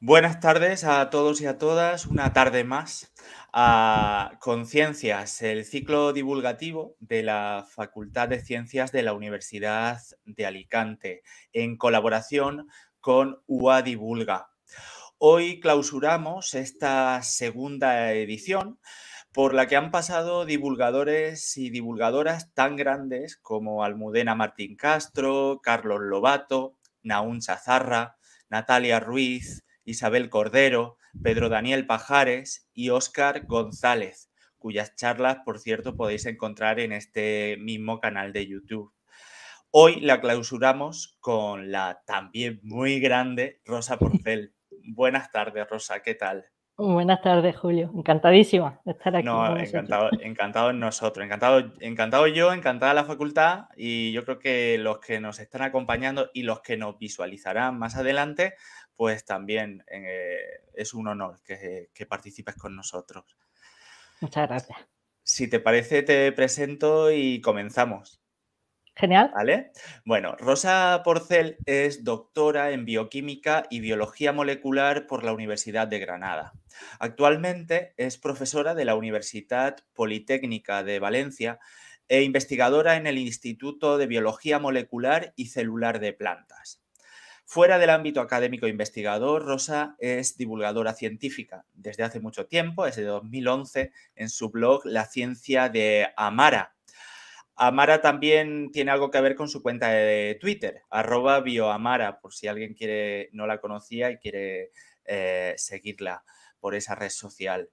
Buenas tardes a todos y a todas. Una tarde más a Conciencias, el ciclo divulgativo de la Facultad de Ciencias de la Universidad de Alicante, en colaboración con UA Divulga. Hoy clausuramos esta segunda edición por la que han pasado divulgadores y divulgadoras tan grandes como Almudena Martín Castro, Carlos Lobato, Naun Chazarra, Natalia Ruiz, Isabel Cordero, Pedro Daniel Pajares y Óscar González, cuyas charlas, por cierto, podéis encontrar en este mismo canal de YouTube. Hoy la clausuramos con la también muy grande Rosa Porcel. Buenas tardes, Rosa, ¿qué tal? Buenas tardes, Julio. Encantadísima de estar aquí. No, encantado, encantado en nosotros. Encantado, encantado yo, encantada la facultad. Y yo creo que los que nos están acompañando y los que nos visualizarán más adelante, pues también eh, es un honor que, participes con nosotros. Muchas gracias. Si te parece, te presento y comenzamos. Genial. ¿Vale? Bueno, Rosa Porcel es doctora en bioquímica y biología molecular por la Universidad de Granada. Actualmente es profesora de la Universidad Politécnica de Valencia e investigadora en el Instituto de Biología Molecular y Celular de Plantas. Fuera del ámbito académico investigador, Rosa es divulgadora científica desde hace mucho tiempo, desde 2011, en su blog La Ciencia de Amara. Amara también tiene algo que ver con su cuenta de Twitter, arroba bioamara, por si alguien quiere, no la conocía y quiere eh, seguirla por esa red social.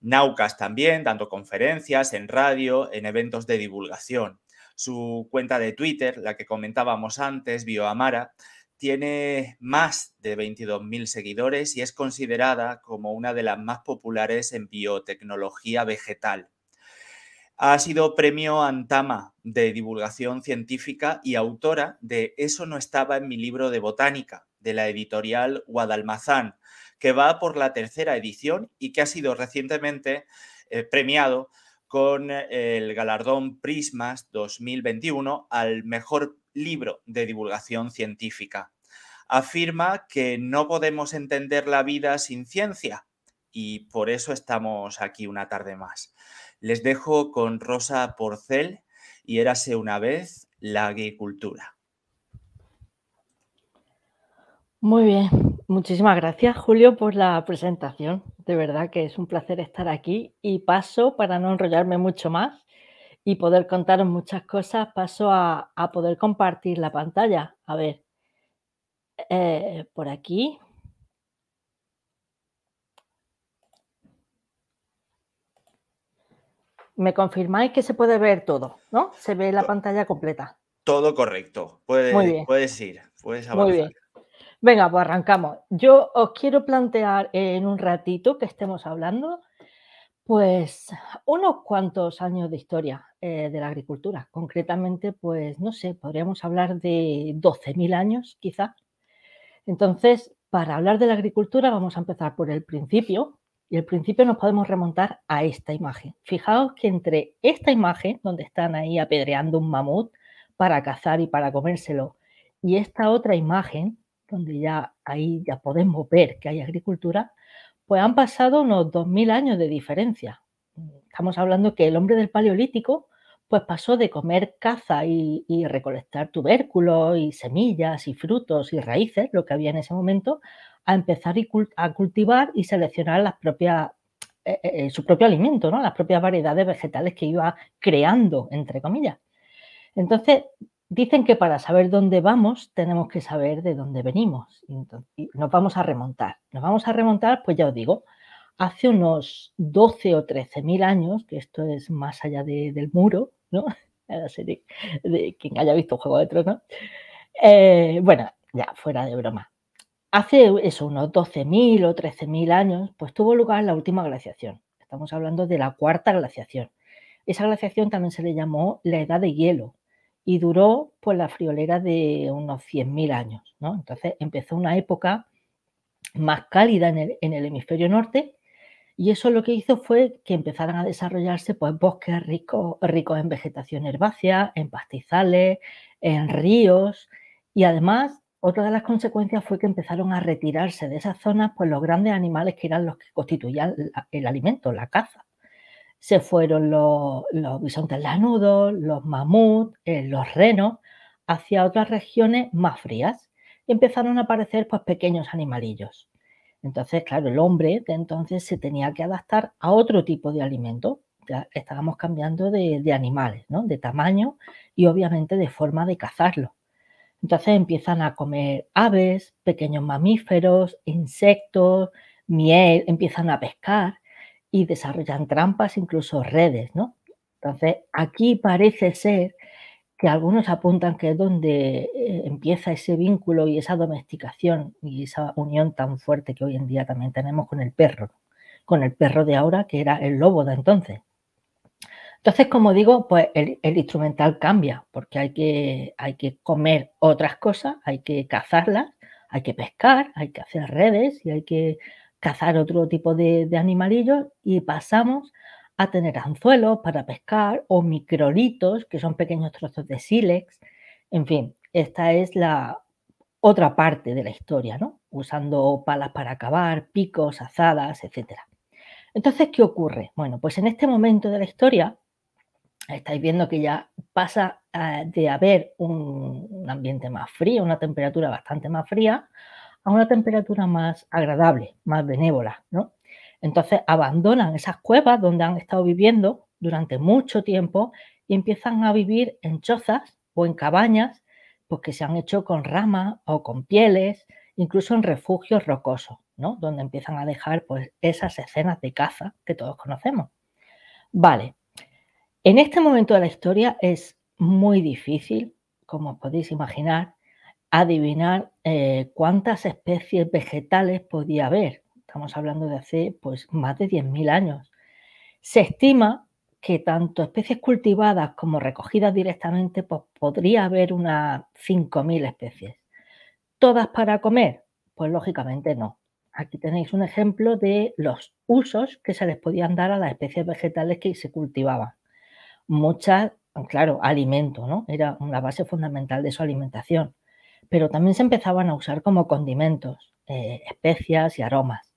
Naucas también, dando conferencias en radio, en eventos de divulgación. Su cuenta de Twitter, la que comentábamos antes, Bioamara, tiene más de 22.000 seguidores y es considerada como una de las más populares en biotecnología vegetal. Ha sido premio Antama de divulgación científica y autora de Eso no estaba en mi libro de botánica, de la editorial Guadalmazán, que va por la tercera edición y que ha sido recientemente eh, premiado con eh, el galardón Prismas 2021 al mejor libro de divulgación científica. Afirma que no podemos entender la vida sin ciencia y por eso estamos aquí una tarde más. Les dejo con Rosa Porcel y érase una vez la agricultura. Muy bien, muchísimas gracias Julio por la presentación. De verdad que es un placer estar aquí y paso, para no enrollarme mucho más, y poder contaros muchas cosas, paso a, poder compartir la pantalla. A ver, eh, por aquí. Me confirmáis que se puede ver todo, ¿no? Se ve la pantalla completa. Todo correcto. puede Muy ir, avanzar. Muy bien. Venga, pues arrancamos. Yo os quiero plantear en un ratito que estemos hablando pues unos cuantos años de historia eh, de la agricultura. Concretamente, pues no sé, podríamos hablar de 12.000 años quizá. Entonces, para hablar de la agricultura vamos a empezar por el principio y el principio nos podemos remontar a esta imagen. Fijaos que entre esta imagen, donde están ahí apedreando un mamut para cazar y para comérselo, y esta otra imagen, donde ya ahí ya podemos ver que hay agricultura, pues han pasado unos 2.000 años de diferencia. Estamos hablando que el hombre del Paleolítico pues pasó de comer caza y, recolectar tubérculos y semillas y frutos y raíces, lo que había en ese momento, a empezar a cultivar y seleccionar las propias, eh, eh, eh, su propio alimento, ¿no? las propias variedades vegetales que iba creando, entre comillas. Entonces, Dicen que para saber dónde vamos tenemos que saber de dónde venimos. Y nos vamos a remontar. Nos vamos a remontar, pues ya os digo, hace unos 12 o 13 mil años, que esto es más allá del muro, ¿no? La de quien haya visto Juego de Tronos. Eh, bueno, ya, fuera de broma. Hace eso, unos 12.000 o 13.000 años, pues tuvo lugar la última glaciación. Estamos hablando de la cuarta glaciación. Esa glaciación también se le llamó la Edad de Hielo y duró pues, la friolera de unos 100.000 años. ¿no? Entonces empezó una época más cálida en el, en el, hemisferio norte y eso lo que hizo fue que empezaran a desarrollarse pues, bosques ricos, en vegetación herbácea, en pastizales, en ríos y además otra de las consecuencias fue que empezaron a retirarse de esas zonas pues, los grandes animales que eran los que constituían el alimento, la caza se fueron los, bisontes lanudos, los mamuts, eh, los renos, hacia otras regiones más frías y empezaron a aparecer pues, pequeños animalillos. Entonces, claro, el hombre de entonces se tenía que adaptar a otro tipo de alimento. estábamos cambiando de, animales, ¿no? de tamaño y obviamente de forma de cazarlo. Entonces empiezan a comer aves, pequeños mamíferos, insectos, miel, empiezan a pescar y desarrollan trampas, incluso redes, ¿no? Entonces, aquí parece ser que algunos apuntan que es donde eh, empieza ese vínculo y esa domesticación y esa unión tan fuerte que hoy en día también tenemos con el perro, con el perro de ahora que era el lobo de entonces. Entonces, como digo, pues el, instrumental cambia porque hay que, hay que comer otras cosas, hay que cazarlas, hay que pescar, hay que hacer redes y hay que cazar otro tipo de, animalillos y pasamos a tener anzuelos para pescar o microlitos, que son pequeños trozos de sílex. En fin, esta es la otra parte de la historia, ¿no? Usando palas para cavar, picos, azadas, etc. Entonces, ¿qué ocurre? Bueno, pues en este momento de la historia estáis viendo que ya pasa eh, de haber un ambiente más frío, una temperatura bastante más fría, a una temperatura más agradable, más benévola, ¿no? Entonces abandonan esas cuevas donde han estado viviendo durante mucho tiempo y empiezan a vivir en chozas o en cabañas ...porque que se han hecho con ramas o con pieles, incluso en refugios rocosos, ¿no? Donde empiezan a dejar pues, esas escenas de caza que todos conocemos. Vale, en este momento de la historia es muy difícil, como podéis imaginar, adivinar eh, cuántas especies vegetales podía haber. Estamos hablando de hace pues, más de 10.000 años. Se estima que tanto especies cultivadas como recogidas directamente, pues podría haber unas 5.000 especies. ¿Todas para comer? Pues lógicamente no. Aquí tenéis un ejemplo de los usos que se les podían dar a las especies vegetales que se cultivaban. Muchas, claro, alimento, ¿no? Era una base fundamental de su alimentación pero también se empezaban a usar como condimentos, eh, especias y aromas.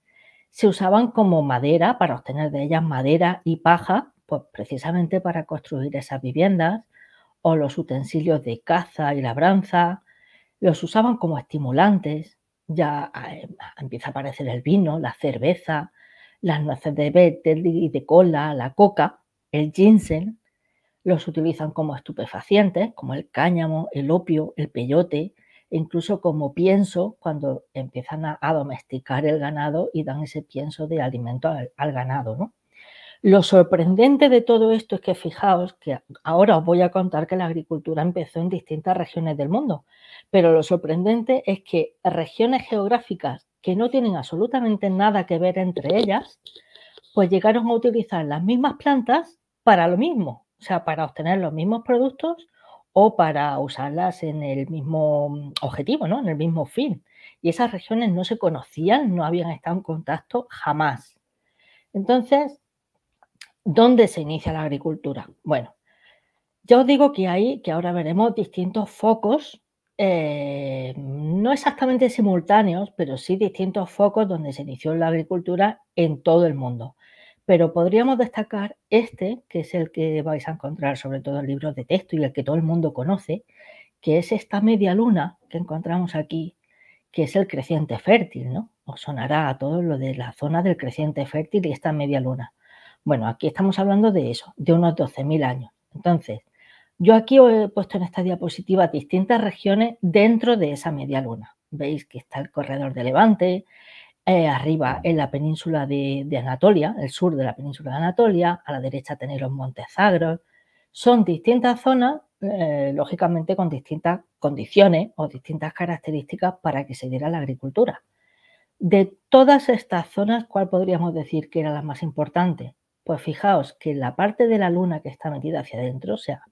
Se usaban como madera para obtener de ellas madera y paja, pues precisamente para construir esas viviendas, o los utensilios de caza y labranza, los usaban como estimulantes, ya eh, empieza a aparecer el vino, la cerveza, las nueces de betel y de cola, la coca, el ginseng, los utilizan como estupefacientes, como el cáñamo, el opio, el peyote, incluso como pienso cuando empiezan a, domesticar el ganado y dan ese pienso de alimento al, al ganado, ¿no? Lo sorprendente de todo esto es que fijaos que ahora os voy a contar que la agricultura empezó en distintas regiones del mundo, pero lo sorprendente es que regiones geográficas que no tienen absolutamente nada que ver entre ellas, pues llegaron a utilizar las mismas plantas para lo mismo, o sea, para obtener los mismos productos o para usarlas en el mismo mm, objetivo, ¿no? en el mismo fin. Y esas regiones no se conocían, no habían estado en contacto jamás. Entonces, ¿dónde se inicia la agricultura? Bueno, ya os digo que hay, que ahora veremos distintos focos, eh, no exactamente simultáneos, pero sí distintos focos donde se inició la agricultura en todo el mundo pero podríamos destacar este, que es el que vais a encontrar sobre todo en libros de texto y el que todo el mundo conoce, que es esta media luna que encontramos aquí, que es el creciente fértil, ¿no? Os sonará a todo lo de la zona del creciente fértil y esta media luna. Bueno, aquí estamos hablando de eso, de unos 12.000 años. Entonces, yo aquí os he puesto en esta diapositiva distintas regiones dentro de esa media luna. Veis que está el corredor de Levante, eh, arriba en la península de, Anatolia, el sur de la península de Anatolia, a la derecha tenéis los montes Zagros. Son distintas zonas, eh, lógicamente con distintas condiciones o distintas características para que se diera la agricultura. De todas estas zonas, ¿cuál podríamos decir que era la más importante? Pues fijaos que la parte de la luna que está metida hacia adentro, o sea,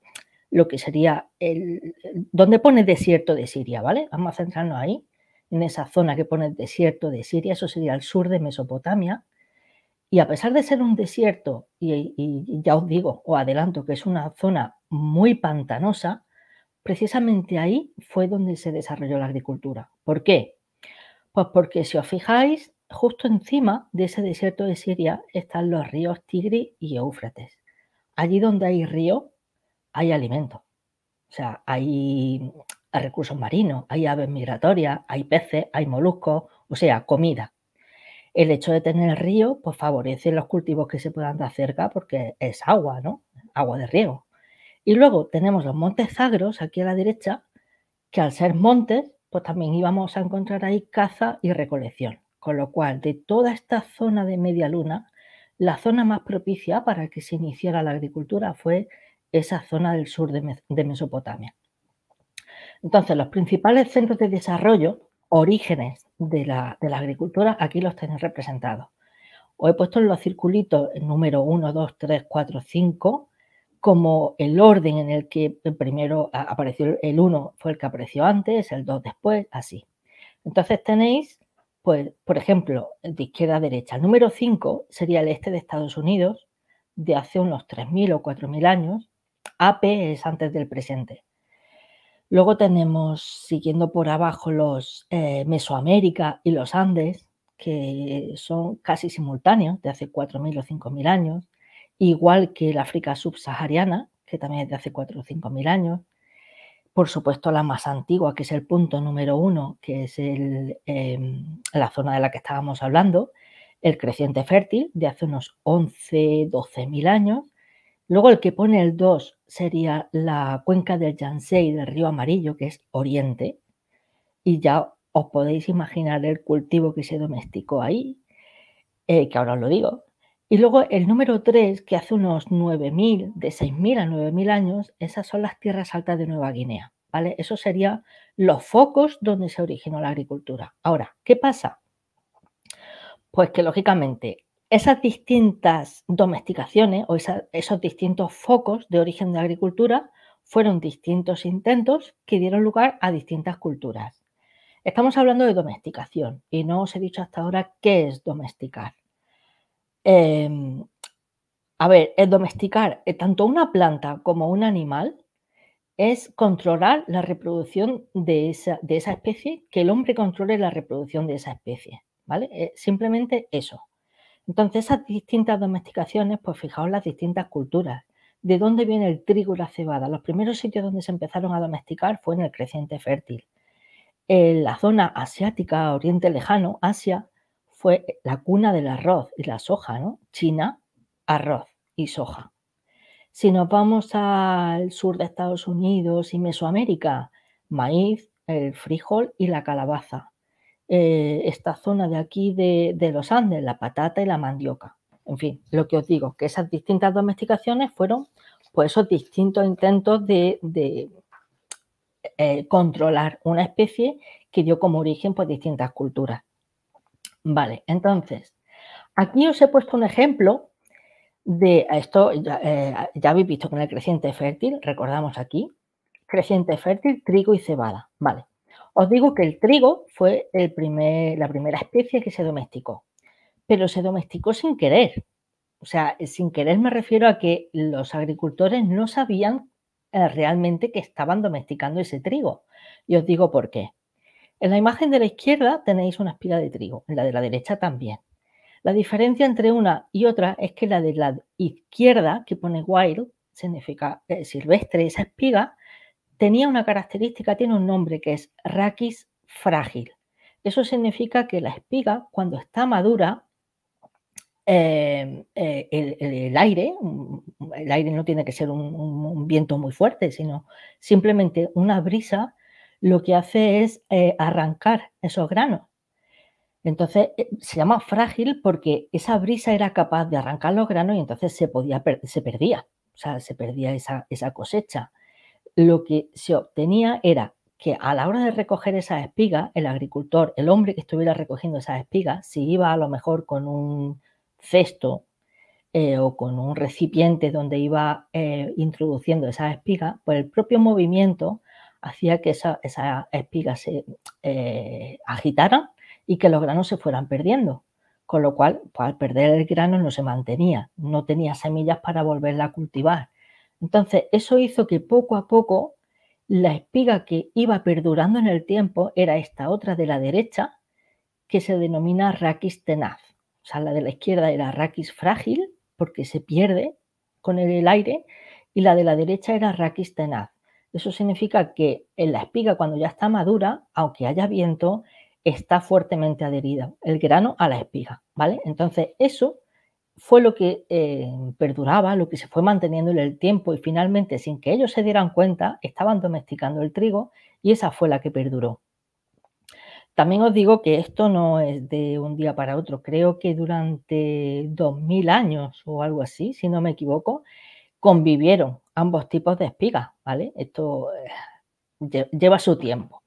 lo que sería el. donde pone desierto de Siria, ¿vale? Vamos a centrarnos ahí en esa zona que pone el desierto de Siria, eso sería el sur de Mesopotamia, y a pesar de ser un desierto, y, ya os digo, o adelanto que es una zona muy pantanosa, precisamente ahí fue donde se desarrolló la agricultura. ¿Por qué? Pues porque si os fijáis, justo encima de ese desierto de Siria están los ríos Tigris y Éufrates. Allí donde hay río, hay alimento. O sea, hay, a recursos marinos, hay aves migratorias, hay peces, hay moluscos, o sea, comida. El hecho de tener río, pues favorece los cultivos que se puedan dar cerca porque es agua, ¿no? Agua de riego. Y luego tenemos los montes zagros aquí a la derecha, que al ser montes, pues también íbamos a encontrar ahí caza y recolección. Con lo cual, de toda esta zona de media luna, la zona más propicia para que se iniciara la agricultura fue esa zona del sur de, Mesopotamia. Entonces, los principales centros de desarrollo, orígenes de la, agricultura, aquí los tenéis representados. Os he puesto en los circulitos número 1, 2, 3, 4, 5, como el orden en el que eh, primero apareció el 1 fue el que apareció antes, el 2 después, así. Entonces tenéis, pues, por ejemplo, de izquierda a derecha. El número 5 sería el este de Estados Unidos, de hace unos 3.000 o 4.000 años. AP es antes del presente. Luego tenemos, siguiendo por abajo, los eh, Mesoamérica y los Andes, que son casi simultáneos, de hace 4.000 o 5.000 años, igual que el África subsahariana, que también es de hace 4 o 5.000 años. Por supuesto, la más antigua, que es el punto número uno, que es em, la zona de la que estábamos hablando, el creciente fértil, de hace unos 11, 12.000 años. Luego el que pone el 2, sería la cuenca del Yangtze y del río Amarillo, que es Oriente, y ya os podéis imaginar el cultivo que se domesticó ahí, eh, que ahora os lo digo. Y luego el número 3, que hace unos 9.000, de 6.000 a 9.000 años, esas son las tierras altas de Nueva Guinea. ¿vale? Eso serían los focos donde se originó la agricultura. Ahora, ¿qué pasa? Pues que lógicamente esas distintas domesticaciones o esos distintos focos de origen de la agricultura fueron distintos intentos que dieron lugar a distintas culturas. Estamos hablando de domesticación y no os he dicho hasta ahora qué es domesticar. Em, a ver, el domesticar eh, tanto una planta como un animal es controlar la reproducción de esa, de esa especie, que el hombre controle la reproducción de esa especie. ¿Vale? Eh, simplemente eso. Entonces, esas distintas domesticaciones, pues fijaos las distintas culturas. ¿De dónde viene el trigo y la cebada? Los primeros sitios donde se empezaron a domesticar fue en el creciente fértil. En la zona asiática, Oriente Lejano, Asia, fue la cuna del arroz y la soja, ¿no? China, arroz y soja. Si nos vamos al sur de Estados Unidos y Mesoamérica, maíz, el frijol y la calabaza. Eh, esta zona de aquí de, los Andes, la patata y la mandioca. En fin, lo que os digo, que esas distintas domesticaciones fueron pues esos distintos intentos de, eh, controlar una especie que dio como origen pues distintas culturas. Vale, entonces, aquí os he puesto un ejemplo de esto, ya, eh, ya habéis visto con el creciente fértil, recordamos aquí, creciente fértil, trigo y cebada, vale. Os digo que el trigo fue la primera especie que se domesticó, pero se domesticó sin querer. O sea, sin querer me refiero a que los agricultores no sabían eh, realmente que estaban domesticando ese trigo. Y os digo por qué. En la imagen de la izquierda tenéis una espiga de trigo, en la de la derecha también. La diferencia entre una y otra es que la de la izquierda, que pone wild, significa eh, silvestre, esa espiga, tenía una característica, tiene un nombre que es raquis frágil. Eso significa que la espiga, cuando está madura, em, eh, el, aire, el aire no tiene que ser un, viento muy fuerte, sino simplemente una brisa, lo que hace es eh, arrancar esos granos. Entonces eh, se llama frágil porque esa brisa era capaz de arrancar los granos y entonces se, podía, se perdía, o sea, se perdía esa, esa cosecha lo que se obtenía era que a la hora de recoger esas espigas, el agricultor, el hombre que estuviera recogiendo esas espigas, si iba a lo mejor con un cesto eh, o con un recipiente donde iba eh, introduciendo esas espigas, pues el propio movimiento hacía que esas esa espigas se eh, agitaran y que los granos se fueran perdiendo. Con lo cual, pues al perder el grano no se mantenía, no tenía semillas para volverla a cultivar. Entonces, eso hizo que poco a poco la espiga que iba perdurando en el tiempo era esta otra de la derecha, que se denomina raquis tenaz. O sea, la de la izquierda era raquis frágil, porque se pierde con el aire, y la de la derecha era raquis tenaz. Eso significa que en la espiga, cuando ya está madura, aunque haya viento, está fuertemente adherida el grano a la espiga, ¿vale? Entonces, eso fue lo que eh, perduraba, lo que se fue manteniendo en el tiempo y finalmente, sin que ellos se dieran cuenta, estaban domesticando el trigo y esa fue la que perduró. También os digo que esto no es de un día para otro, creo que durante 2000 años o algo así, si no me equivoco, convivieron ambos tipos de espigas, ¿vale? Esto eh, lleva su tiempo.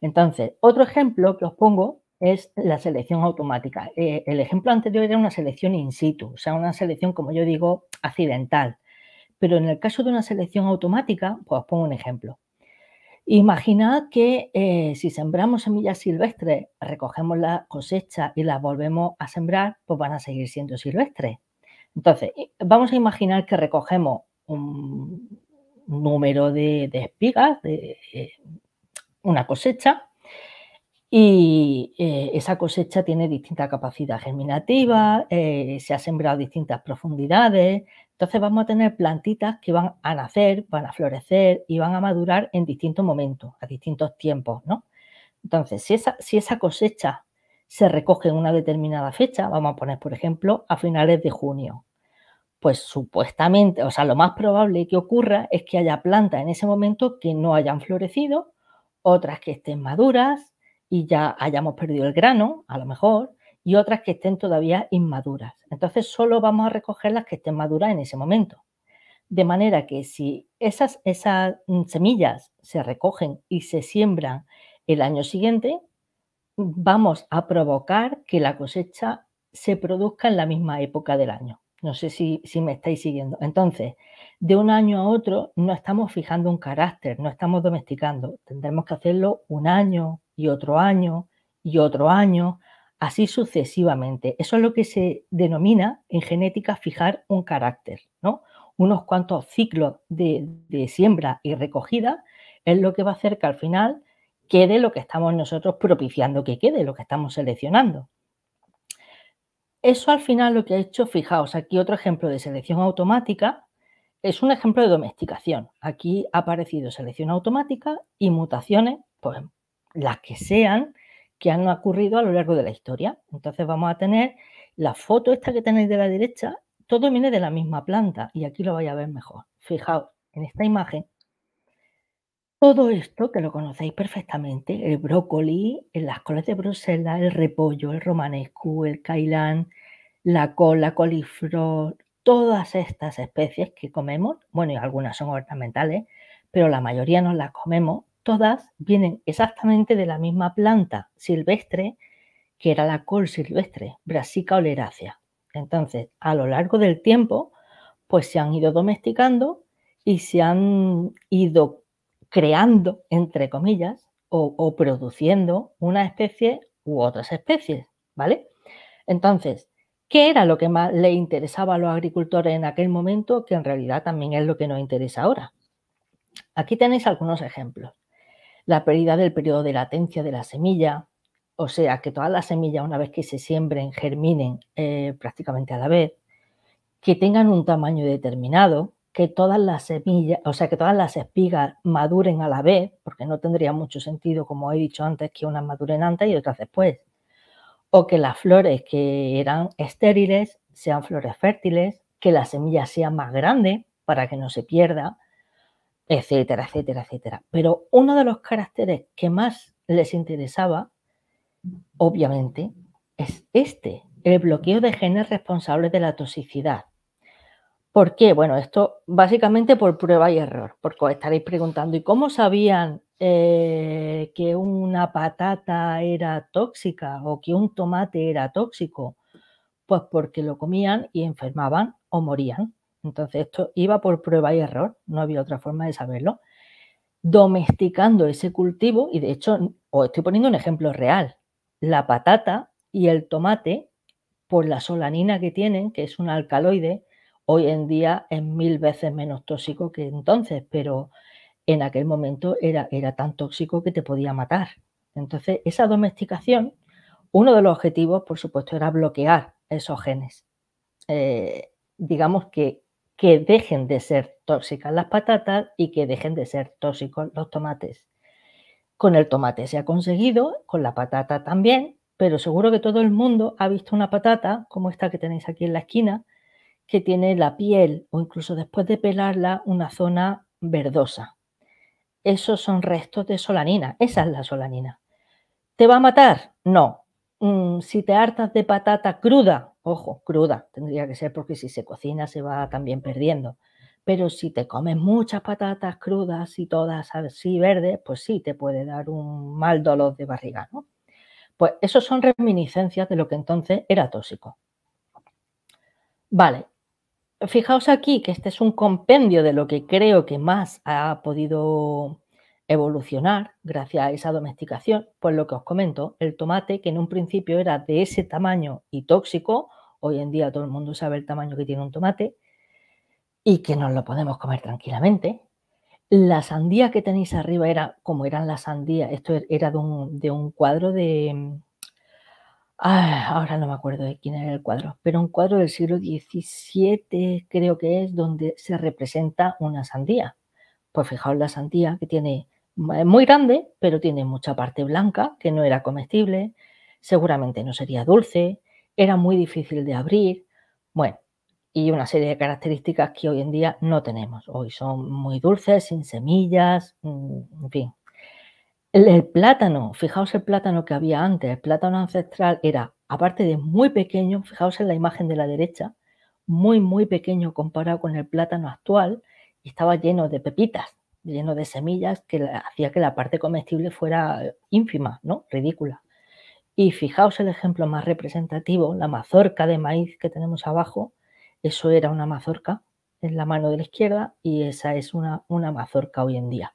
Entonces, otro ejemplo que os pongo es la selección automática. Eh, el ejemplo anterior era una selección in situ, o sea, una selección, como yo digo, accidental. Pero en el caso de una selección automática, pues os pongo un ejemplo. Imaginad que eh, si sembramos semillas silvestres, recogemos la cosecha y las volvemos a sembrar, pues van a seguir siendo silvestres. Entonces, eh, vamos a imaginar que recogemos un número de, espigas, de, una cosecha, y eh, esa cosecha tiene distinta capacidad germinativa, eh, se ha sembrado distintas profundidades. Entonces vamos a tener plantitas que van a nacer, van a florecer y van a madurar en distintos momentos, a distintos tiempos, ¿no? Entonces, si esa, si esa cosecha se recoge en una determinada fecha, vamos a poner, por ejemplo, a finales de junio, pues supuestamente, o sea, lo más probable que ocurra es que haya plantas en ese momento que no hayan florecido, otras que estén maduras, y ya hayamos perdido el grano, a lo mejor, y otras que estén todavía inmaduras. Entonces solo vamos a recoger las que estén maduras en ese momento. De manera que si esas, mm, semillas se recogen y se siembran el año siguiente, vamos a provocar que la cosecha se produzca en la misma época del año. No sé si, si, me estáis siguiendo. Entonces, de un año a otro no estamos fijando un carácter, no estamos domesticando. Tendremos que hacerlo un año, y otro año y otro año, así sucesivamente. Eso es lo que se denomina en genética fijar un carácter, ¿no? Unos cuantos ciclos de, siembra y recogida es lo que va a hacer que al final quede lo que estamos nosotros propiciando que quede, lo que estamos seleccionando. Eso al final lo que ha hecho, fijaos, aquí otro ejemplo de selección automática, es un ejemplo de domesticación. Aquí ha aparecido selección automática y mutaciones, pues las que sean, que han ocurrido a lo largo de la historia. Entonces vamos a tener la foto esta que tenéis de la derecha, todo viene de la misma planta y aquí lo vais a ver mejor. Fijaos en esta imagen. Todo esto que lo conocéis perfectamente, el brócoli, las coles de Bruselas, el repollo, el romanescu, el cailán, la cola, coliflor, todas estas especies que comemos, bueno, y algunas son ornamentales, pero la mayoría nos las comemos, Todas vienen exactamente de la misma planta silvestre que era la col silvestre, Brasica oleracea. Entonces, a lo largo del tiempo, pues se han ido domesticando y se han ido creando, entre comillas, o, o produciendo una especie u otras especies, ¿vale? Entonces, ¿Qué era lo que más le interesaba a los agricultores en aquel momento, que en realidad también es lo que nos interesa ahora? Aquí tenéis algunos ejemplos la pérdida del periodo de latencia de la semilla, o sea, que todas las semillas, una vez que se siembren, germinen eh, prácticamente a la vez, que tengan un tamaño determinado, que todas las semillas, o sea, que todas las espigas maduren a la vez, porque no tendría mucho sentido, como he dicho antes, que unas maduren antes y otras después. O que las flores que eran estériles sean flores fértiles, que la semilla sea más grande para que no se pierda, etcétera, etcétera, etcétera. Pero uno de los caracteres que más les interesaba, obviamente, es este, el bloqueo de genes responsables de la toxicidad. ¿Por qué? Bueno, esto básicamente por prueba y error, porque os estaréis preguntando, ¿y cómo sabían eh, que una patata era tóxica o que un tomate era tóxico? Pues porque lo comían y enfermaban o morían. Entonces esto iba por prueba y error, no había otra forma de saberlo. Domesticando ese cultivo, y de hecho os estoy poniendo un ejemplo real, la patata y el tomate, por la solanina que tienen, que es un alcaloide, hoy en día es mil veces menos tóxico que entonces, pero en aquel momento era, era tan tóxico que te podía matar. Entonces, esa domesticación, uno de los objetivos, por supuesto, era bloquear esos genes. Eh, digamos que que dejen de ser tóxicas las patatas y que dejen de ser tóxicos los tomates. Con el tomate se ha conseguido, con la patata también, pero seguro que todo el mundo ha visto una patata como esta que tenéis aquí en la esquina, que tiene la piel o incluso después de pelarla una zona verdosa. Esos son restos de solanina, esa es la solanina. ¿Te va a matar? No. Mm, si te hartas de patata cruda ojo, cruda tendría que ser porque si se cocina se va también perdiendo. Pero si te comes muchas patatas crudas y todas así verdes, pues sí te puede dar un mal dolor de barriga, ¿no? Pues eso son reminiscencias de lo que entonces era tóxico. Vale, fijaos aquí que este es un compendio de lo que creo que más ha podido evolucionar gracias a esa domesticación, pues lo que os comento, el tomate que en un principio era de ese tamaño y tóxico, hoy en día todo el mundo sabe el tamaño que tiene un tomate y que nos lo podemos comer tranquilamente. La sandía que tenéis arriba era como eran las sandías, esto er, era de un, cuadro de... Ah, ahora no me acuerdo de quién era el cuadro, pero un cuadro del siglo XVII creo que es donde se representa una sandía. Pues fijaos la sandía que tiene muy grande, pero tiene mucha parte blanca que no era comestible, seguramente no sería dulce, era muy difícil de abrir, bueno, y una serie de características que hoy en día no tenemos. Hoy son muy dulces, sin semillas, mm, en fin. El, el plátano, fijaos el plátano que había antes, el plátano ancestral era, aparte de muy pequeño, fijaos en la imagen de la derecha, muy, muy pequeño comparado con el plátano actual y estaba lleno de pepitas, lleno de semillas que hacía que la parte comestible fuera eh, ínfima, ¿no? Ridícula. Y fijaos el ejemplo más representativo, la mazorca de maíz que tenemos abajo, eso era una mazorca en la mano de la izquierda y esa es una, mazorca hoy en día.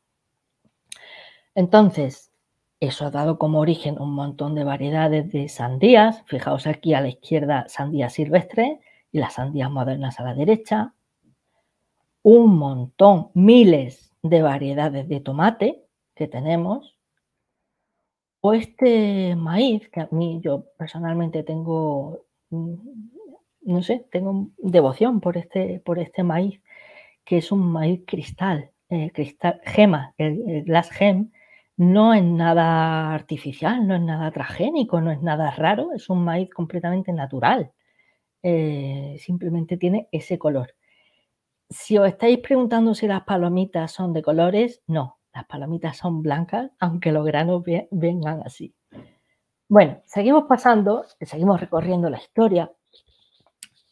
Entonces, eso ha dado como origen un montón de variedades de sandías. Fijaos aquí a la izquierda sandía silvestre y las sandías modernas a la derecha. Un montón, miles de variedades de tomate que tenemos, o este maíz, que a mí yo personalmente tengo, mm, no sé, tengo devoción por este, por este maíz, que es un maíz cristal, eh, cristal gema, el, glass gem, no es nada artificial, no es nada transgénico, no es nada raro, es un maíz completamente natural. Eh, simplemente tiene ese color si os estáis preguntando si las palomitas son de colores, no, las palomitas son blancas, aunque los granos vengan así. Bueno, seguimos pasando, seguimos recorriendo la historia.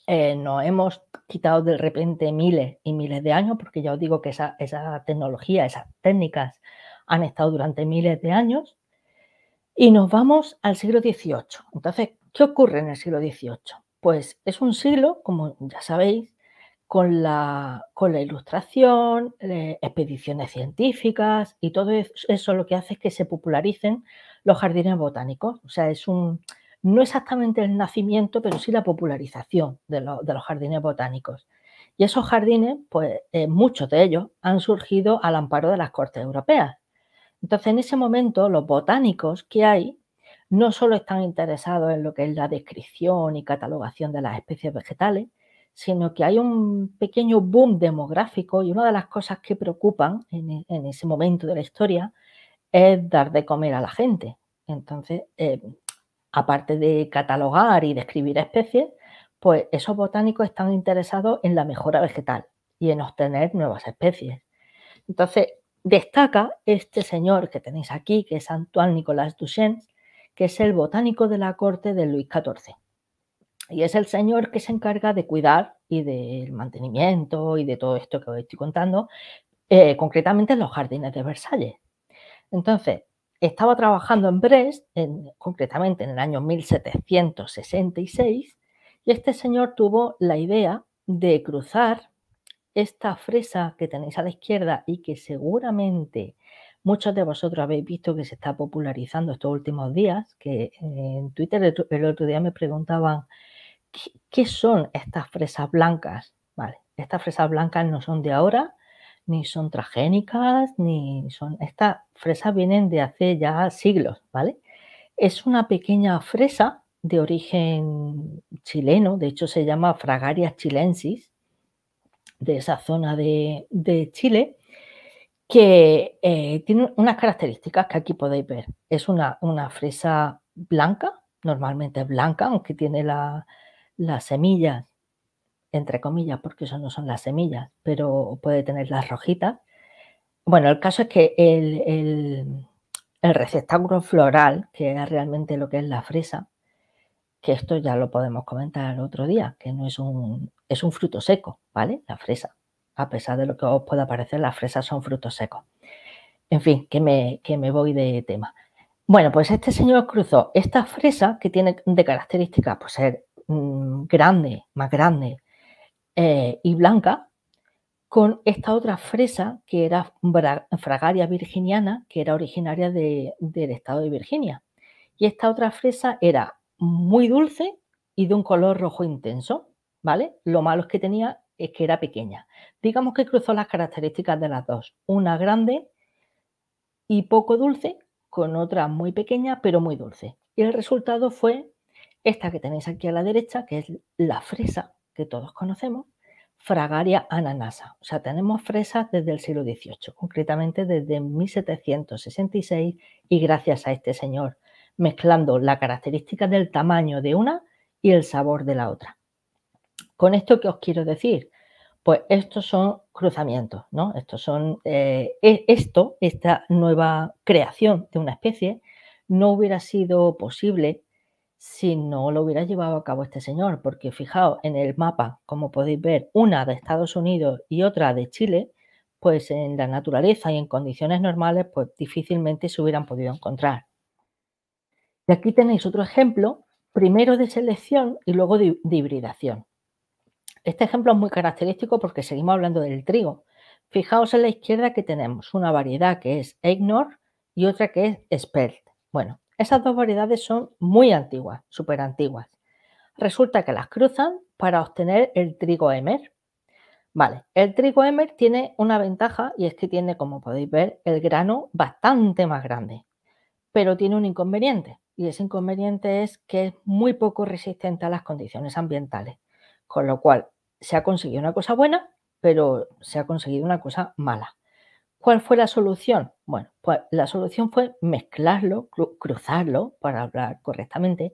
Eh, nos hemos quitado de repente miles y miles de años, porque ya os digo que esa, esa tecnología, esas técnicas han estado durante miles de años. Y nos vamos al siglo XVIII. Entonces, ¿qué ocurre en el siglo XVIII? Pues es un siglo, como ya sabéis, con la, ilustración, eh, expediciones científicas y todo eso, lo que hace es que se popularicen los jardines botánicos. O sea, es un, no exactamente el nacimiento, pero sí la popularización de, los jardines botánicos. Y esos jardines, pues eh, muchos de ellos han surgido al amparo de las cortes europeas. Entonces, en ese momento, los botánicos que hay no solo están interesados en lo que es la descripción y catalogación de las especies vegetales, sino que hay un pequeño boom demográfico y una de las cosas que preocupan en, e, ese momento de la historia es dar de comer a la gente. Entonces, eh, aparte de catalogar y describir especies, pues esos botánicos están interesados en la mejora vegetal y en obtener nuevas especies. Entonces, destaca este señor que tenéis aquí, que es Antoine Nicolas Duchesne, que es el botánico de la corte de Luis XIV. Y es el Señor que se encarga de cuidar y del mantenimiento y de todo esto que os estoy contando, eh, concretamente en los jardines de Versalles. Entonces, estaba trabajando en Brest, concretamente en el año 1766, y este señor tuvo la idea de cruzar esta fresa que tenéis a la izquierda y que seguramente muchos de vosotros habéis visto que se está popularizando estos últimos días, que eh, en Twitter el otro día me preguntaban ¿qué, son estas fresas blancas? Vale, estas fresas blancas no son de ahora, ni son transgénicas, ni son. Estas fresas vienen de hace ya siglos, ¿vale? Es una pequeña fresa de origen chileno, de hecho se llama Fragaria chilensis, de esa zona de, Chile, que eh, tiene unas características que aquí podéis ver. Es una, una fresa blanca, normalmente blanca, aunque tiene la, las semillas, entre comillas, porque eso no son las semillas, pero puede tener las rojitas. Bueno, el caso es que el, receptáculo floral, que es realmente lo que es la fresa, que esto ya lo podemos comentar el otro día, que no es un, es un fruto seco, ¿vale? La fresa. A pesar de lo que os pueda parecer, las fresas son frutos secos. En fin, que me, me voy de tema. Bueno, pues este señor cruzó esta fresa que tiene de características pues, ser Mm, grande, más grande eh, y blanca, con esta otra fresa que era fragaria virginiana, que era originaria del estado de Virginia. Y esta otra fresa era muy dulce y de un color rojo intenso, ¿vale? Lo malo es que tenía es que era pequeña. Digamos que cruzó las características de las dos, una grande y poco dulce con otra muy pequeña pero muy dulce. Y el resultado fue esta que tenéis aquí a la derecha, que es la fresa que todos conocemos, Fragaria ananasa. O sea, tenemos fresas desde el siglo XVIII, concretamente desde 1766, y gracias a este señor, mezclando la característica del tamaño de una y el sabor de la otra. ¿Con esto qué os quiero decir? Pues estos son cruzamientos, ¿no? Estos son, eh, e-, esto, esta nueva creación de una especie, no hubiera sido posible si no lo hubiera llevado a cabo este señor, porque fijaos en el mapa, como podéis ver, una de Estados Unidos y otra de Chile, pues en la naturaleza y en condiciones normales, pues difícilmente se hubieran podido encontrar. Y aquí tenéis otro ejemplo, primero de selección y luego de, hibridación. Este ejemplo es muy característico porque seguimos hablando del trigo. Fijaos en la izquierda que tenemos una variedad que es Eignor y otra que es Expert. Bueno, esas dos variedades son muy antiguas, súper antiguas. Resulta que las cruzan para obtener el trigo Emer. Vale, el trigo Emer tiene una ventaja y es que tiene, como podéis ver, el grano bastante más grande, pero tiene un inconveniente y ese inconveniente es que es muy poco resistente a las condiciones ambientales, con lo cual se ha conseguido una cosa buena, pero se ha conseguido una cosa mala. ¿Cuál fue la solución? Bueno, pues la solución fue mezclarlo, cruzarlo, para hablar correctamente,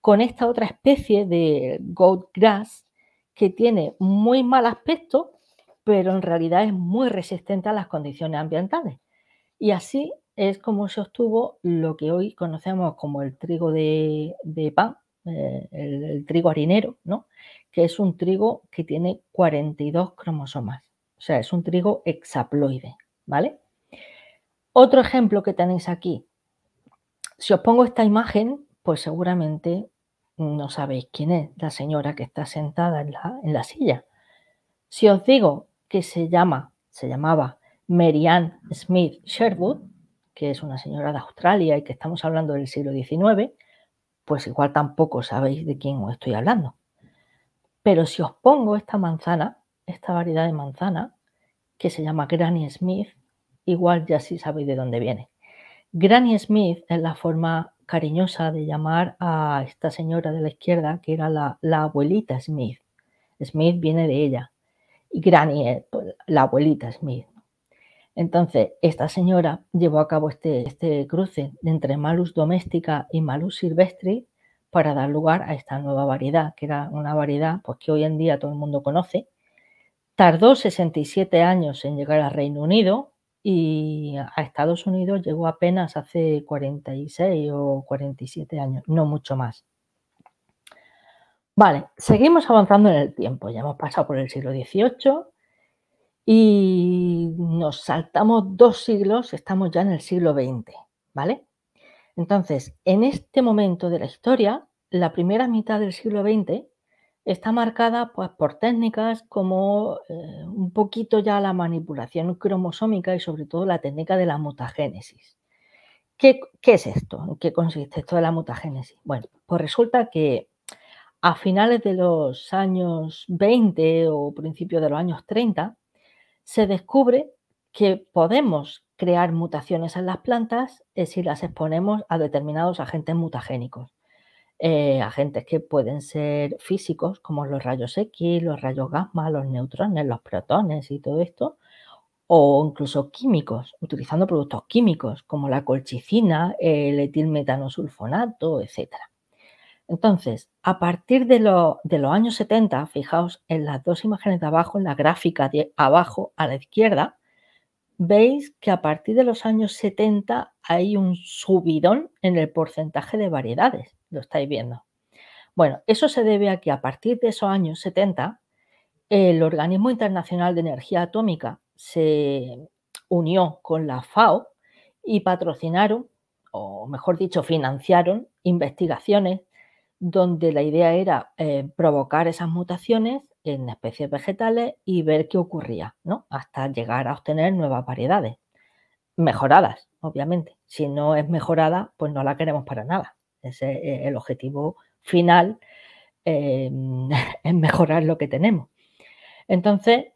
con esta otra especie de goat grass que tiene muy mal aspecto, pero en realidad es muy resistente a las condiciones ambientales. Y así es como se obtuvo lo que hoy conocemos como el trigo de, pan, eh, el, trigo harinero, ¿no? que es un trigo que tiene 42 cromosomas, o sea, es un trigo hexaploide. ¿vale? Otro ejemplo que tenéis aquí. Si os pongo esta imagen, pues seguramente no sabéis quién es la señora que está sentada en la, en la silla. Si os digo que se llama, se llamaba Marianne Smith Sherwood, que es una señora de Australia y que estamos hablando del siglo XIX, pues igual tampoco sabéis de quién os estoy hablando. Pero si os pongo esta manzana, esta variedad de manzana, que se llama Granny Smith, igual ya sí sabéis de dónde viene. Granny Smith es la forma cariñosa de llamar a esta señora de la izquierda, que era la, abuelita Smith. Smith viene de ella. Y Granny es pues, la abuelita Smith. Entonces, esta señora llevó a cabo este, este cruce entre Malus doméstica y Malus silvestri para dar lugar a esta nueva variedad, que era una variedad pues, que hoy en día todo el mundo conoce, Tardó 67 años en llegar al Reino Unido y a Estados Unidos llegó apenas hace 46 o 47 años, no mucho más. Vale, seguimos avanzando en el tiempo. Ya hemos pasado por el siglo XVIII y nos saltamos dos siglos, estamos ya en el siglo XX, ¿vale? Entonces, en este momento de la historia, la primera mitad del siglo XX está marcada pues, por técnicas como eh, un poquito ya la manipulación cromosómica y sobre todo la técnica de la mutagénesis. ¿Qué, qué es esto? ¿En qué consiste esto de la mutagénesis? Bueno, pues resulta que a finales de los años 20 o principios de los años 30 se descubre que podemos crear mutaciones en las plantas eh, si las exponemos a determinados agentes mutagénicos. Eh, agentes que pueden ser físicos, como los rayos X, los rayos gamma, los neutrones, los protones y todo esto, o incluso químicos, utilizando productos químicos como la colchicina, el etilmetanosulfonato, etc. Entonces, a partir de, los años 70, fijaos en las dos imágenes de abajo, en la gráfica de abajo a la izquierda, veis que a partir de los años 70 hay un subidón en el porcentaje de variedades lo estáis viendo. Bueno, eso se debe a que a partir de esos años 70, el Organismo Internacional de Energía Atómica se unió con la FAO y patrocinaron, o mejor dicho, financiaron investigaciones donde la idea era eh, provocar esas mutaciones en especies vegetales y ver qué ocurría, ¿no? Hasta llegar a obtener nuevas variedades, mejoradas, obviamente. Si no es mejorada, pues no la queremos para nada. Ese es eh, el objetivo final, es em, mejorar lo que tenemos. Entonces,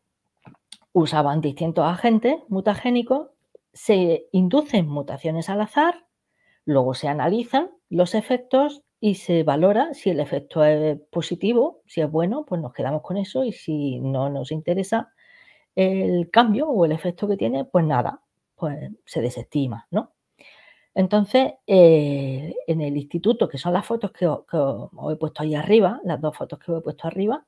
usaban distintos agentes mutagénicos, se inducen mutaciones al azar, luego se analizan los efectos y se valora si el efecto es positivo, si es bueno, pues nos quedamos con eso y si no nos interesa el cambio o el efecto que tiene, pues nada, pues se desestima, ¿no? Entonces, eh, en el instituto, que son las fotos que, os, he puesto ahí arriba, las dos fotos que os he puesto arriba,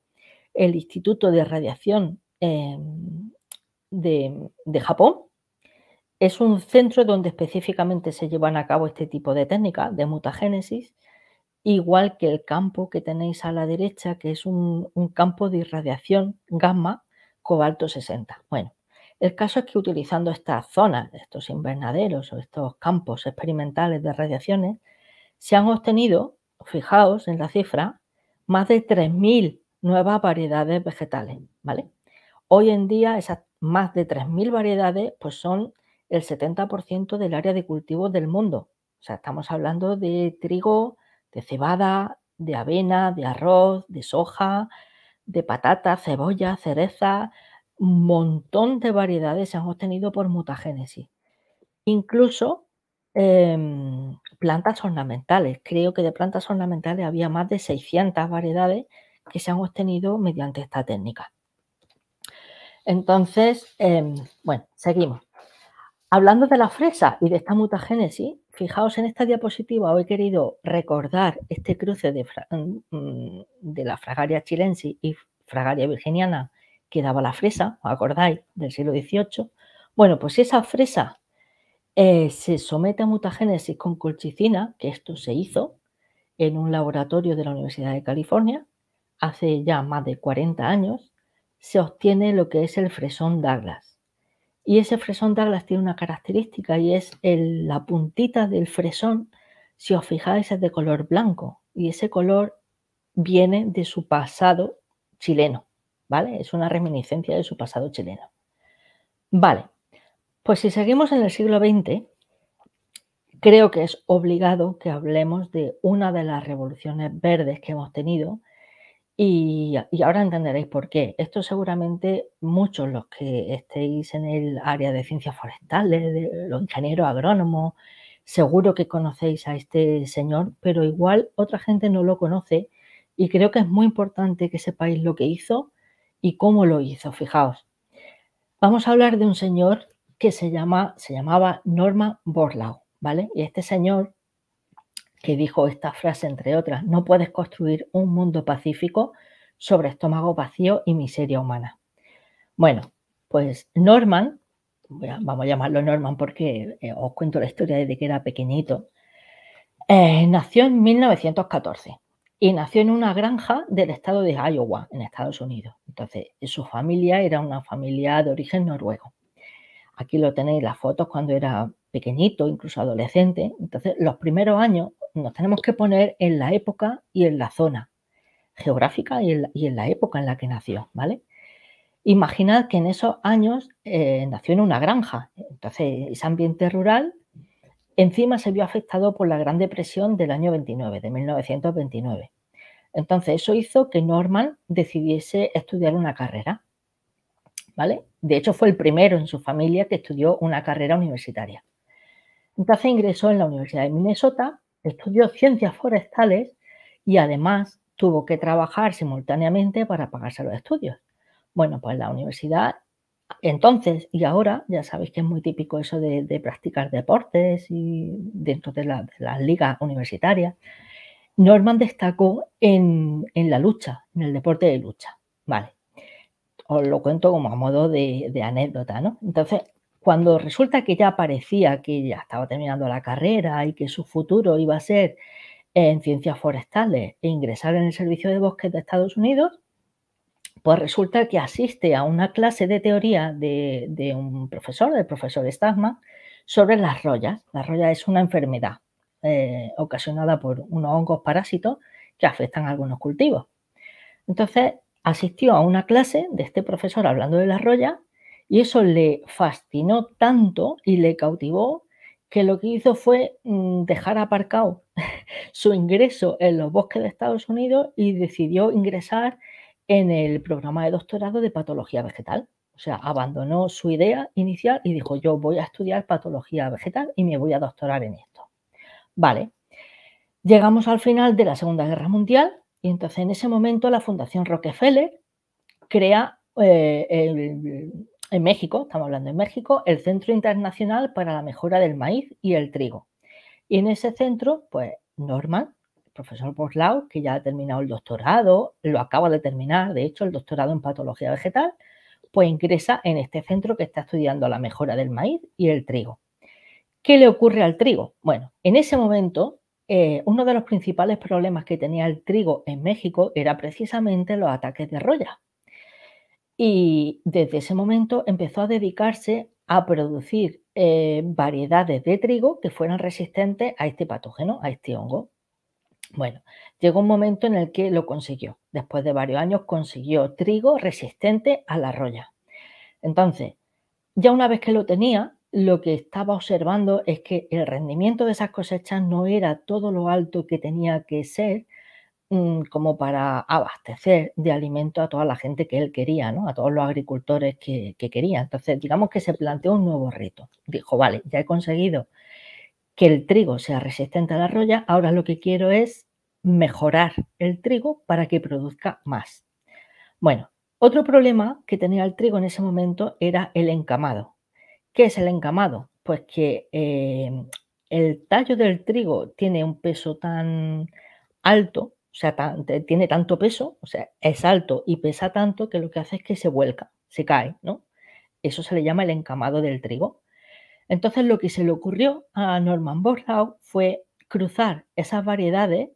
el Instituto de Radiación em, de, Japón es un centro donde específicamente se llevan a cabo este tipo de técnicas de mutagénesis, igual que el campo que tenéis a la derecha, que es un, un campo de irradiación gamma cobalto 60. Bueno, el caso es que utilizando estas zonas, estos invernaderos o estos campos experimentales de radiaciones, se han obtenido, fijaos en la cifra, más de 3.000 nuevas variedades vegetales, ¿vale? Hoy en día esas más de 3.000 variedades pues son el 70% del área de cultivo del mundo. O sea, estamos hablando de trigo, de cebada, de avena, de arroz, de soja, de patata, cebolla, cereza, un montón de variedades se han obtenido por mutagénesis. Incluso em, plantas ornamentales. Creo que de plantas ornamentales había más de 600 variedades que se han obtenido mediante esta técnica. Entonces, em, bueno, seguimos. Hablando de la fresa y de esta mutagénesis, fijaos en esta diapositiva, hoy he querido recordar este cruce de, mm, de la fragaria chilensis y fragaria virginiana que daba la fresa, ¿os acordáis? Del siglo XVIII. Bueno, pues esa fresa eh, se somete a mutagénesis con colchicina, que esto se hizo en un laboratorio de la Universidad de California hace ya más de 40 años, se obtiene lo que es el fresón Douglas. Y ese fresón Douglas tiene una característica y es la puntita del fresón, si os fijáis, es de color blanco y ese color viene de su pasado chileno. ¿vale? Es una reminiscencia de su pasado chileno. Vale, pues si seguimos en el siglo XX, creo que es obligado que hablemos de una de las revoluciones verdes que hemos tenido y, ahora entenderéis por qué. Esto seguramente muchos los que estéis en el área de ciencias forestales, de los ingenieros agrónomos, seguro que conocéis a este señor, pero igual otra gente no lo conoce y creo que es muy importante que sepáis lo que hizo y cómo lo hizo, fijaos. Vamos a hablar de un señor que se, llama, llamaba Norman Borlaug, ¿vale? Y este señor que dijo esta frase, entre otras, no puedes construir un mundo pacífico sobre estómago vacío y miseria humana. Bueno, pues Norman, vamos a llamarlo Norman porque eh, os cuento la historia desde que era pequeñito, eh, nació en 1914, y nació en una granja del estado de Iowa, en Estados Unidos. Entonces, su familia era una familia de origen noruego. Aquí lo tenéis las fotos cuando era pequeñito, incluso adolescente. Entonces, los primeros años nos tenemos que poner en la época y en la zona geográfica y en la, época en la que nació, ¿vale? Imaginad que en esos años eh, nació en una granja. Entonces, ese ambiente rural Encima se vio afectado por la Gran Depresión del año 29, de 1929. Entonces, eso hizo que Norman decidiese estudiar una carrera. ¿Vale? De hecho, fue el primero en su familia que estudió una carrera universitaria. Entonces ingresó en la Universidad de Minnesota, estudió ciencias forestales y además tuvo que trabajar simultáneamente para pagarse los estudios. Bueno, pues la universidad entonces y ahora, ya sabéis que es muy típico eso de, practicar deportes y dentro de, las ligas universitarias, Norman destacó en, la lucha, en el deporte de lucha. Vale, os lo cuento como a modo de, anécdota, ¿no? Entonces, cuando resulta que ya parecía que ya estaba terminando la carrera y que su futuro iba a ser en ciencias forestales e ingresar en el servicio de bosques de Estados Unidos, pues resulta que asiste a una clase de teoría de, un profesor, del profesor Stagman, sobre las rollas. La roya es una enfermedad eh, ocasionada por unos hongos parásitos que afectan a algunos cultivos. Entonces, asistió a una clase de este profesor hablando de las rollas y eso le fascinó tanto y le cautivó que lo que hizo fue mm, dejar aparcado su ingreso en los bosques de Estados Unidos y decidió ingresar en el programa de doctorado de patología vegetal. O sea, abandonó su idea inicial y dijo, yo voy a estudiar patología vegetal y me voy a doctorar en esto. Vale, llegamos al final de la Segunda Guerra Mundial y entonces en ese momento la Fundación Rockefeller crea eh, en México, estamos hablando en México, el Centro Internacional para la Mejora del Maíz y el Trigo. Y en ese centro, pues Norman profesor Boslau, que ya ha terminado el doctorado, lo acaba de terminar, de hecho, el doctorado en patología vegetal, pues ingresa en este centro que está estudiando la mejora del maíz y el trigo. ¿Qué le ocurre al trigo? Bueno, en ese momento, eh, uno de los principales problemas que tenía el trigo en México era precisamente los ataques de roya. Y desde ese momento empezó a dedicarse a producir eh, variedades de trigo que fueran resistentes a este patógeno, a este hongo. Bueno, llegó un momento en el que lo consiguió. Después de varios años consiguió trigo resistente a la roya. Entonces, ya una vez que lo tenía, lo que estaba observando es que el rendimiento de esas cosechas no era todo lo alto que tenía que ser mm, como para abastecer de alimento a toda la gente que él quería, ¿no? a todos los agricultores que, que quería. Entonces, digamos que se planteó un nuevo reto. Dijo, vale, ya he conseguido que el trigo sea resistente a la roya, ahora lo que quiero es mejorar el trigo para que produzca más. Bueno, otro problema que tenía el trigo en ese momento era el encamado. ¿Qué es el encamado? Pues que em, el tallo del trigo tiene un peso tan alto, o sea, tiene tanto peso, o sea, es alto y pesa tanto que lo que hace es que se vuelca, se cae, ¿no? Eso se le llama el encamado del trigo. Entonces lo que se le ocurrió a Norman Borlaug fue cruzar esas variedades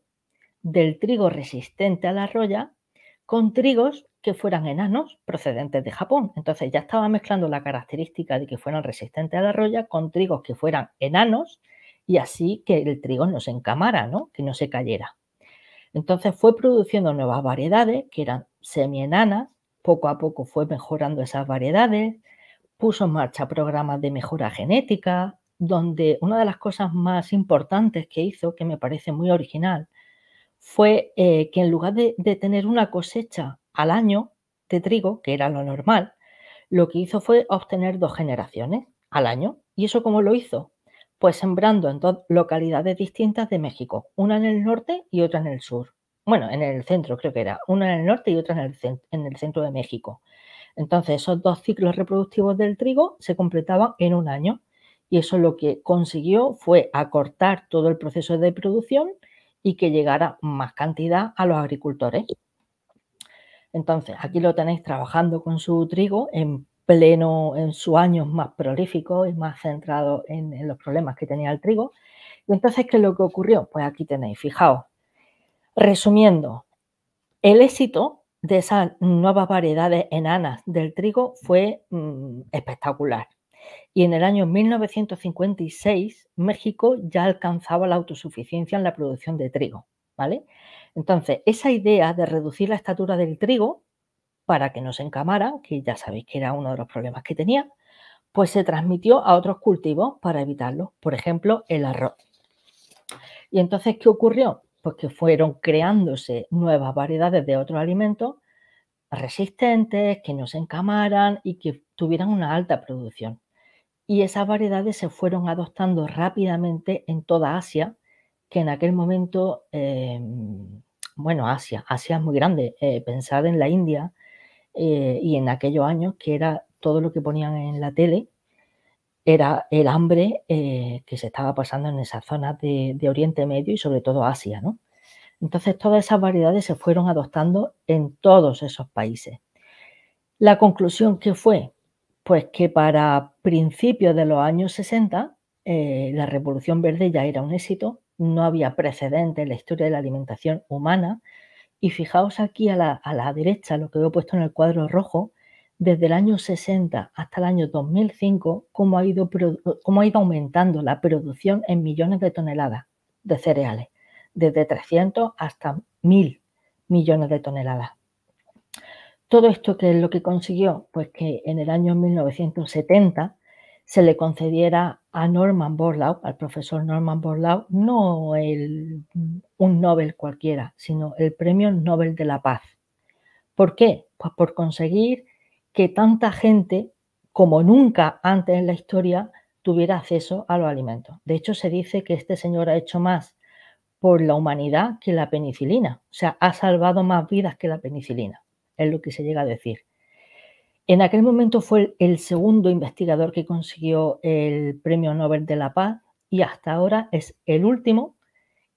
del trigo resistente a la roya con trigos que fueran enanos procedentes de Japón. Entonces ya estaba mezclando la característica de que fueran resistentes a la roya con trigos que fueran enanos y así que el trigo no se encamara, ¿no? que no se cayera. Entonces fue produciendo nuevas variedades que eran semi-enanas, poco a poco fue mejorando esas variedades, puso en marcha programas de mejora genética, donde una de las cosas más importantes que hizo, que me parece muy original, fue eh, que en lugar de, tener una cosecha al año de trigo, que era lo normal, lo que hizo fue obtener dos generaciones al año. ¿Y eso cómo lo hizo? Pues sembrando en dos localidades distintas de México, una en el norte y otra en el sur. Bueno, en el centro creo que era, una en el norte y otra en el centro de México. Entonces, esos dos ciclos reproductivos del trigo se completaban en un año y eso lo que consiguió fue acortar todo el proceso de producción y que llegara más cantidad a los agricultores. Entonces, aquí lo tenéis trabajando con su trigo en pleno, en su año más prolífico y más centrado en, en, los problemas que tenía el trigo. Y entonces, ¿qué es lo que ocurrió? Pues aquí tenéis, fijaos. Resumiendo, el éxito de esas nuevas variedades enanas del trigo fue mm, espectacular. Y en el año 1956 México ya alcanzaba la autosuficiencia en la producción de trigo. ¿vale? Entonces, esa idea de reducir la estatura del trigo para que no se encamara, que ya sabéis que era uno de los problemas que tenía, pues se transmitió a otros cultivos para evitarlo, por ejemplo, el arroz. Y entonces, ¿qué ocurrió? pues que fueron creándose nuevas variedades de otros alimentos resistentes, que no se encamaran y que tuvieran una alta producción. Y esas variedades se fueron adoptando rápidamente en toda Asia, que en aquel momento, em, bueno, Asia, Asia es muy grande, eh, pensad en la India eh, y en aquellos años que era todo lo que ponían en la tele, era el hambre eh, que se estaba pasando en esas zonas de, Oriente Medio y sobre todo Asia. ¿no? Entonces todas esas variedades se fueron adoptando en todos esos países. La conclusión que fue, pues que para principios de los años 60 eh, la Revolución Verde ya era un éxito, no había precedente en la historia de la alimentación humana y fijaos aquí a la, a la derecha, lo que he puesto en el cuadro rojo, desde el año 60 hasta el año 2005 cómo ha ido, aumentando la producción en millones de toneladas de cereales, desde 300 hasta 1.000 millones de toneladas. Todo esto que es lo que consiguió, pues que en el año 1970 se le concediera a Norman Borlaug, al profesor Norman Borlaug, no un Nobel cualquiera, sino el Premio Nobel de la Paz. ¿Por qué? Pues por conseguir que tanta gente, como nunca antes en la historia, tuviera acceso a los alimentos. De hecho, se dice que este señor ha hecho más por la humanidad que la penicilina. O sea, ha salvado más vidas que la penicilina, es lo que se llega a decir. En aquel momento fue el segundo investigador que consiguió el Premio Nobel de la Paz y hasta ahora es el último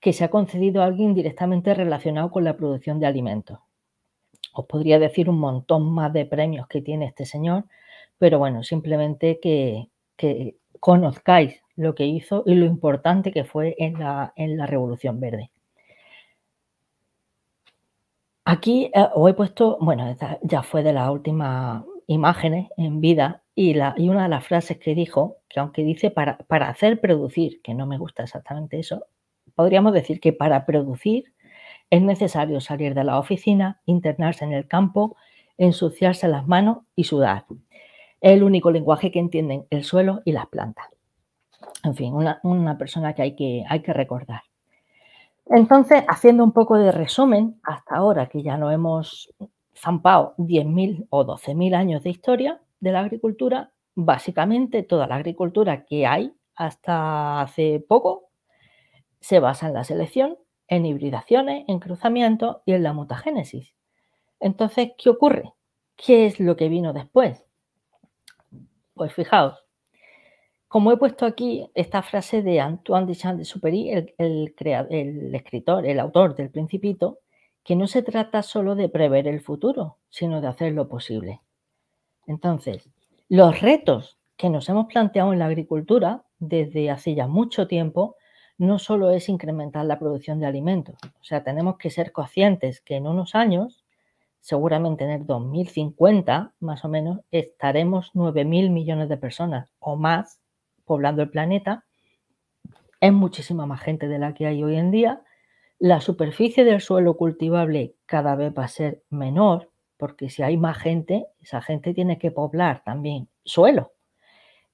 que se ha concedido a alguien directamente relacionado con la producción de alimentos. Os podría decir un montón más de premios que tiene este señor, pero bueno, simplemente que, conozcáis lo que hizo y lo importante que fue en la, Revolución Verde. Aquí eh, os he puesto, bueno, esta ya fue de las últimas imágenes en vida y, una de las frases que dijo, que aunque dice para, para hacer producir, que no me gusta exactamente eso, podríamos decir que para producir es necesario salir de la oficina, internarse en el campo, ensuciarse las manos y sudar. Es el único lenguaje que entienden el suelo y las plantas. En fin, una, persona que hay, que hay que recordar. Entonces, haciendo un poco de resumen, hasta ahora que ya no hemos zampado 10.000 o 12.000 años de historia de la agricultura, básicamente toda la agricultura que hay hasta hace poco se basa en la selección, en hibridaciones, en cruzamientos y en la mutagénesis. Entonces, ¿qué ocurre? ¿Qué es lo que vino después? Pues fijaos, como he puesto aquí esta frase de Antoine de Saint-Exupéry, el, el, escritor, el autor del Principito, que no se trata solo de prever el futuro, sino de hacer lo posible. Entonces, los retos que nos hemos planteado en la agricultura desde hace ya mucho tiempo no solo es incrementar la producción de alimentos, o sea, tenemos que ser conscientes que en unos años, seguramente en el 2050 más o menos, estaremos 9.000 millones de personas o más poblando el planeta, es muchísima más gente de la que hay hoy en día, la superficie del suelo cultivable cada vez va a ser menor, porque si hay más gente, esa gente tiene que poblar también suelo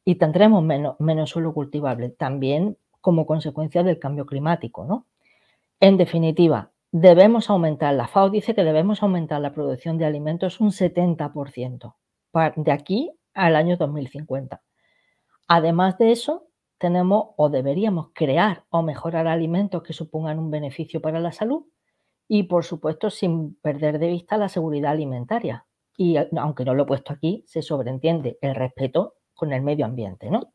y tendremos menos, menos suelo cultivable. También como consecuencia del cambio climático. ¿no? En definitiva, debemos aumentar, la FAO dice que debemos aumentar la producción de alimentos un 70% de aquí al año 2050. Además de eso, tenemos o deberíamos crear o mejorar alimentos que supongan un beneficio para la salud y, por supuesto, sin perder de vista la seguridad alimentaria. Y aunque no lo he puesto aquí, se sobreentiende el respeto con el medio ambiente, ¿no?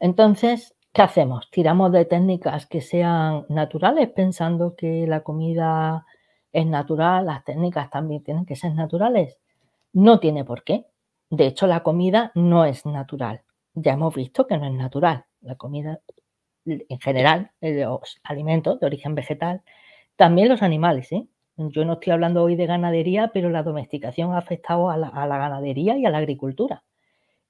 Entonces, ¿qué hacemos? Tiramos de técnicas que sean naturales, pensando que la comida es natural, las técnicas también tienen que ser naturales. No tiene por qué. De hecho, la comida no es natural. Ya hemos visto que no es natural. La comida en general, eh, los alimentos de origen vegetal, también los animales. ¿eh? Yo no estoy hablando hoy de ganadería, pero la domesticación ha afectado a la ganadería y a la agricultura.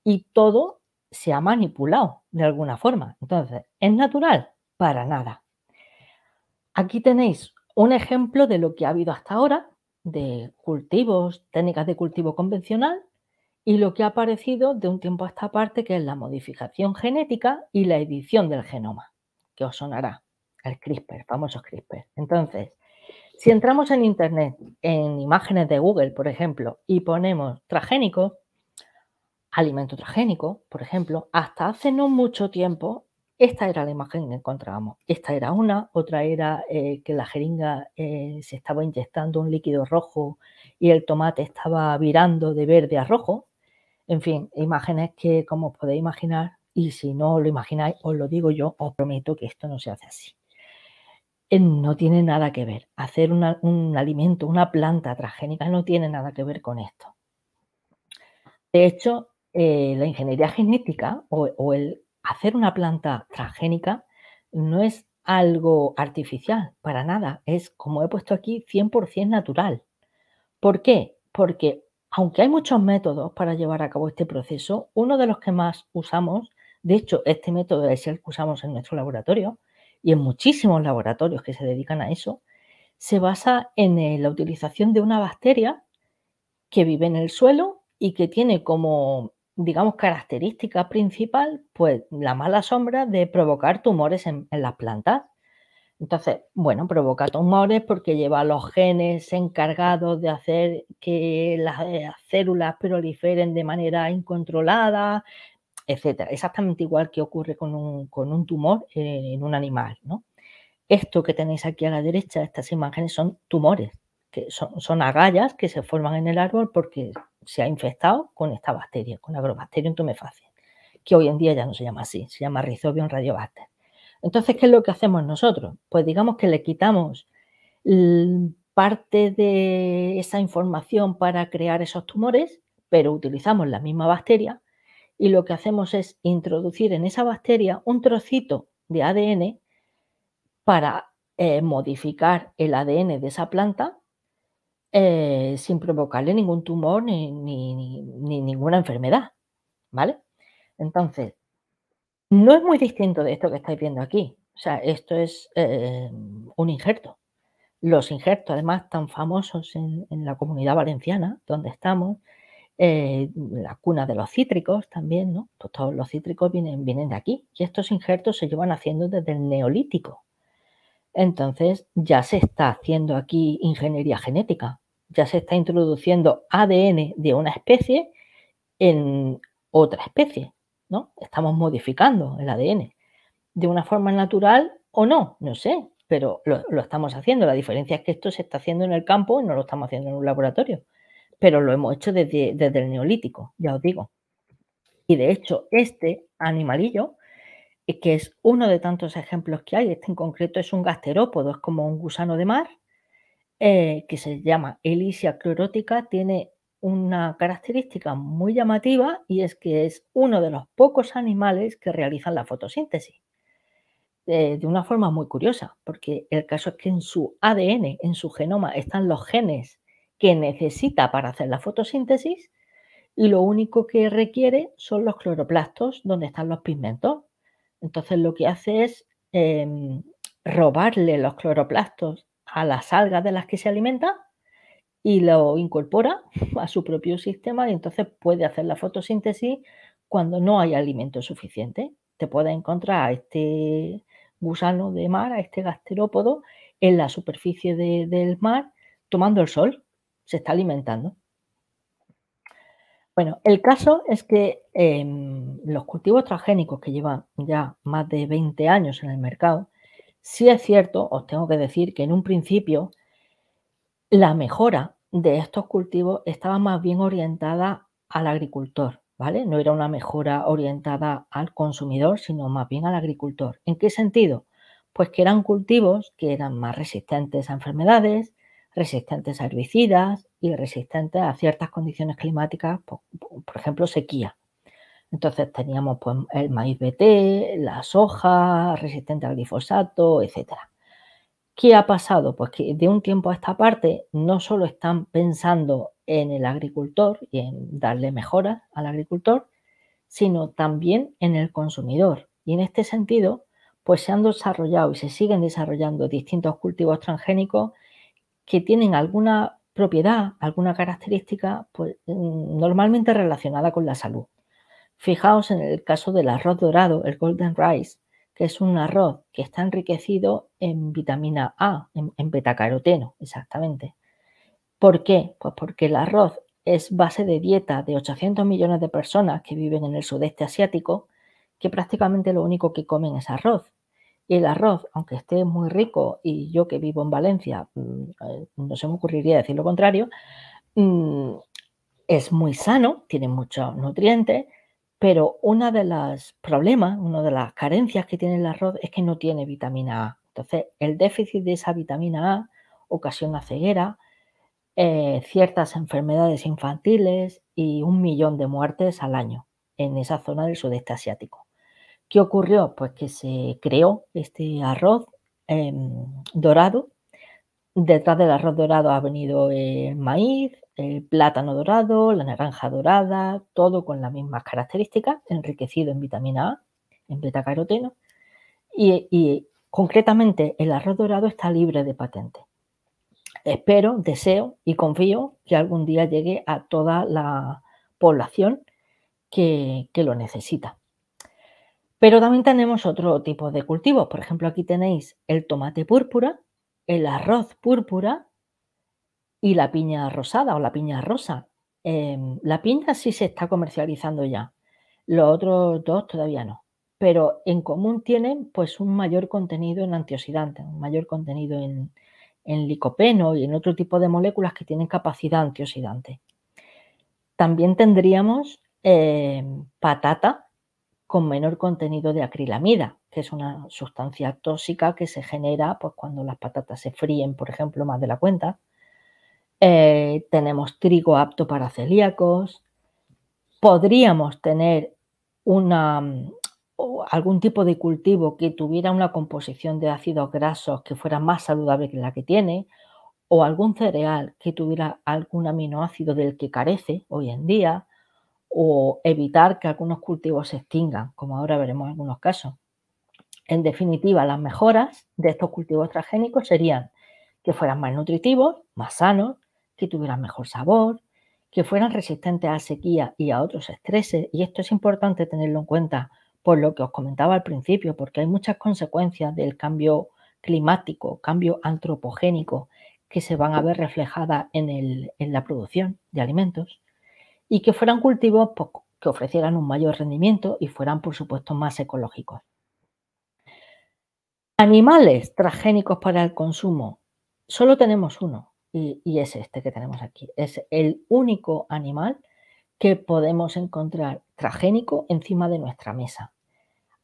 Y todo se ha manipulado de alguna forma. Entonces, ¿es natural? Para nada. Aquí tenéis un ejemplo de lo que ha habido hasta ahora, de cultivos, técnicas de cultivo convencional, y lo que ha aparecido de un tiempo a esta parte, que es la modificación genética y la edición del genoma, que os sonará, el CRISPR, famoso CRISPR. Entonces, si entramos en Internet, en imágenes de Google, por ejemplo, y ponemos transgénicos, alimento transgénico, por ejemplo, hasta hace no mucho tiempo, esta era la imagen que encontrábamos. Esta era una, otra era eh, que la jeringa eh, se estaba inyectando un líquido rojo y el tomate estaba virando de verde a rojo. En fin, imágenes que, como podéis imaginar, y si no lo imagináis, os lo digo yo, os prometo que esto no se hace así. Eh, no tiene nada que ver. Hacer un alimento, una planta transgénica, no tiene nada que ver con esto. De hecho, eh, la ingeniería genética o, o, el hacer una planta transgénica no es algo artificial, para nada. Es, como he puesto aquí, 100% natural. ¿Por qué? Porque aunque hay muchos métodos para llevar a cabo este proceso, uno de los que más usamos, de hecho, este método es el que usamos en nuestro laboratorio y en muchísimos laboratorios que se dedican a eso, se basa en eh, la utilización de una bacteria que vive en el suelo y que tiene como digamos, característica principal, pues la mala sombra de provocar tumores en, las plantas. Entonces, bueno, provoca tumores porque lleva los genes encargados de hacer que las, eh, células proliferen de manera incontrolada, etc. Exactamente igual que ocurre con un, tumor en un animal, ¿no? Esto que tenéis aquí a la derecha, estas imágenes son tumores, que son, son agallas que se forman en el árbol porque se ha infectado con esta bacteria, con Agrobacterium tumefaciens, que hoy en día ya no se llama así, se llama Rhizobium radiobacter. Entonces, ¿qué es lo que hacemos nosotros? Pues digamos que le quitamos parte de esa información para crear esos tumores, pero utilizamos la misma bacteria y lo que hacemos es introducir en esa bacteria un trocito de ADN para eh, modificar el ADN de esa planta eh, sin provocarle ningún tumor ni, ninguna enfermedad. ¿Vale? Entonces, no es muy distinto de esto que estáis viendo aquí. O sea, esto es eh, un injerto. Los injertos, además, tan famosos en, la comunidad valenciana, donde estamos, eh, la cuna de los cítricos también, ¿no? Pues todos los cítricos vienen de aquí. Y estos injertos se llevan haciendo desde el neolítico. Entonces ya se está haciendo aquí ingeniería genética, ya se está introduciendo ADN de una especie en otra especie, ¿no? Estamos modificando el ADN de una forma natural o no, no sé, pero lo, estamos haciendo. La diferencia es que esto se está haciendo en el campo y no lo estamos haciendo en un laboratorio, pero lo hemos hecho desde el neolítico, ya os digo. Y de hecho, este animalillo que es uno de tantos ejemplos que hay. Este en concreto es un gasterópodo, es como un gusano de mar, eh, que se llama elisia clorótica, tiene una característica muy llamativa y es que es uno de los pocos animales que realizan la fotosíntesis. Eh, de una forma muy curiosa, porque el caso es que en su ADN, en su genoma, están los genes que necesita para hacer la fotosíntesis y lo único que requiere son los cloroplastos donde están los pigmentos. Entonces lo que hace es em, robarle los cloroplastos a las algas de las que se alimenta y lo incorpora a su propio sistema y entonces puede hacer la fotosíntesis cuando no hay alimento suficiente. Te puede encontrar a este gusano de mar, a este gasterópodo, en la superficie del mar tomando el sol, se está alimentando. Bueno, el caso es que em, los cultivos transgénicos que llevan ya más de 20 años en el mercado, sí es cierto, os tengo que decir que en un principio la mejora de estos cultivos estaba más bien orientada al agricultor, ¿vale? No era una mejora orientada al consumidor, sino más bien al agricultor. ¿En qué sentido? Pues que eran cultivos que eran más resistentes a enfermedades, resistentes a herbicidas y resistentes a ciertas condiciones climáticas, por, ejemplo, sequía. Entonces teníamos pues, el maíz BT, la soja, resistente al glifosato, etc. ¿Qué ha pasado? Pues que de un tiempo a esta parte no solo están pensando en el agricultor y en darle mejoras al agricultor, sino también en el consumidor. Y en este sentido, pues se han desarrollado y se siguen desarrollando distintos cultivos transgénicos que tienen alguna propiedad, alguna característica, pues mm, normalmente relacionada con la salud. Fijaos en el caso del arroz dorado, el golden rice, que es un arroz que está enriquecido en vitamina A, en, en betacaroteno, exactamente. ¿Por qué? Pues porque el arroz es base de dieta de 800 millones de personas que viven en el sudeste asiático, que prácticamente lo único que comen es arroz. Y el arroz, aunque esté muy rico, y yo que vivo en Valencia, mm, eh, no se me ocurriría decir lo contrario, mm, es muy sano, tiene muchos nutrientes, pero uno de los problemas, una de las carencias que tiene el arroz es que no tiene vitamina A. Entonces, el déficit de esa vitamina A ocasiona ceguera, eh, ciertas enfermedades infantiles y un millón de muertes al año en esa zona del sudeste asiático. ¿Qué ocurrió? Pues que se creó este arroz em, dorado. Detrás del arroz dorado ha venido el maíz, el plátano dorado, la naranja dorada, todo con las mismas características, enriquecido en vitamina A, en beta Y, y concretamente el arroz dorado está libre de patente. Espero, deseo y confío que algún día llegue a toda la población que lo necesita. Pero también tenemos otro tipo de cultivos. Por ejemplo, aquí tenéis el tomate púrpura, el arroz púrpura y la piña rosada o la piña rosa. Em, la piña sí se está comercializando ya. Los otros dos todavía no. Pero en común tienen pues un mayor contenido en antioxidantes, un mayor contenido en, licopeno y en otro tipo de moléculas que tienen capacidad antioxidante. También tendríamos em, patata, con menor contenido de acrilamida, que es una sustancia tóxica que se genera pues, cuando las patatas se fríen, por ejemplo, más de la cuenta. Eh, tenemos trigo apto para celíacos. Podríamos tener algún tipo de cultivo que tuviera una composición de ácidos grasos que fuera más saludable que la que tiene, o algún cereal que tuviera algún aminoácido del que carece hoy en día, o evitar que algunos cultivos se extingan, como ahora veremos en algunos casos. En definitiva, las mejoras de estos cultivos transgénicos serían que fueran más nutritivos, más sanos, que tuvieran mejor sabor, que fueran resistentes a sequía y a otros estreses. Y esto es importante tenerlo en cuenta por lo que os comentaba al principio, porque hay muchas consecuencias del cambio climático, cambio antropogénico, que se van a ver reflejadas en la producción de alimentos y que fueran cultivos pues, que ofrecieran un mayor rendimiento y fueran, por supuesto, más ecológicos. Animales transgénicos para el consumo. Solo tenemos uno y, y es este que tenemos aquí. Es el único animal que podemos encontrar transgénico encima de nuestra mesa.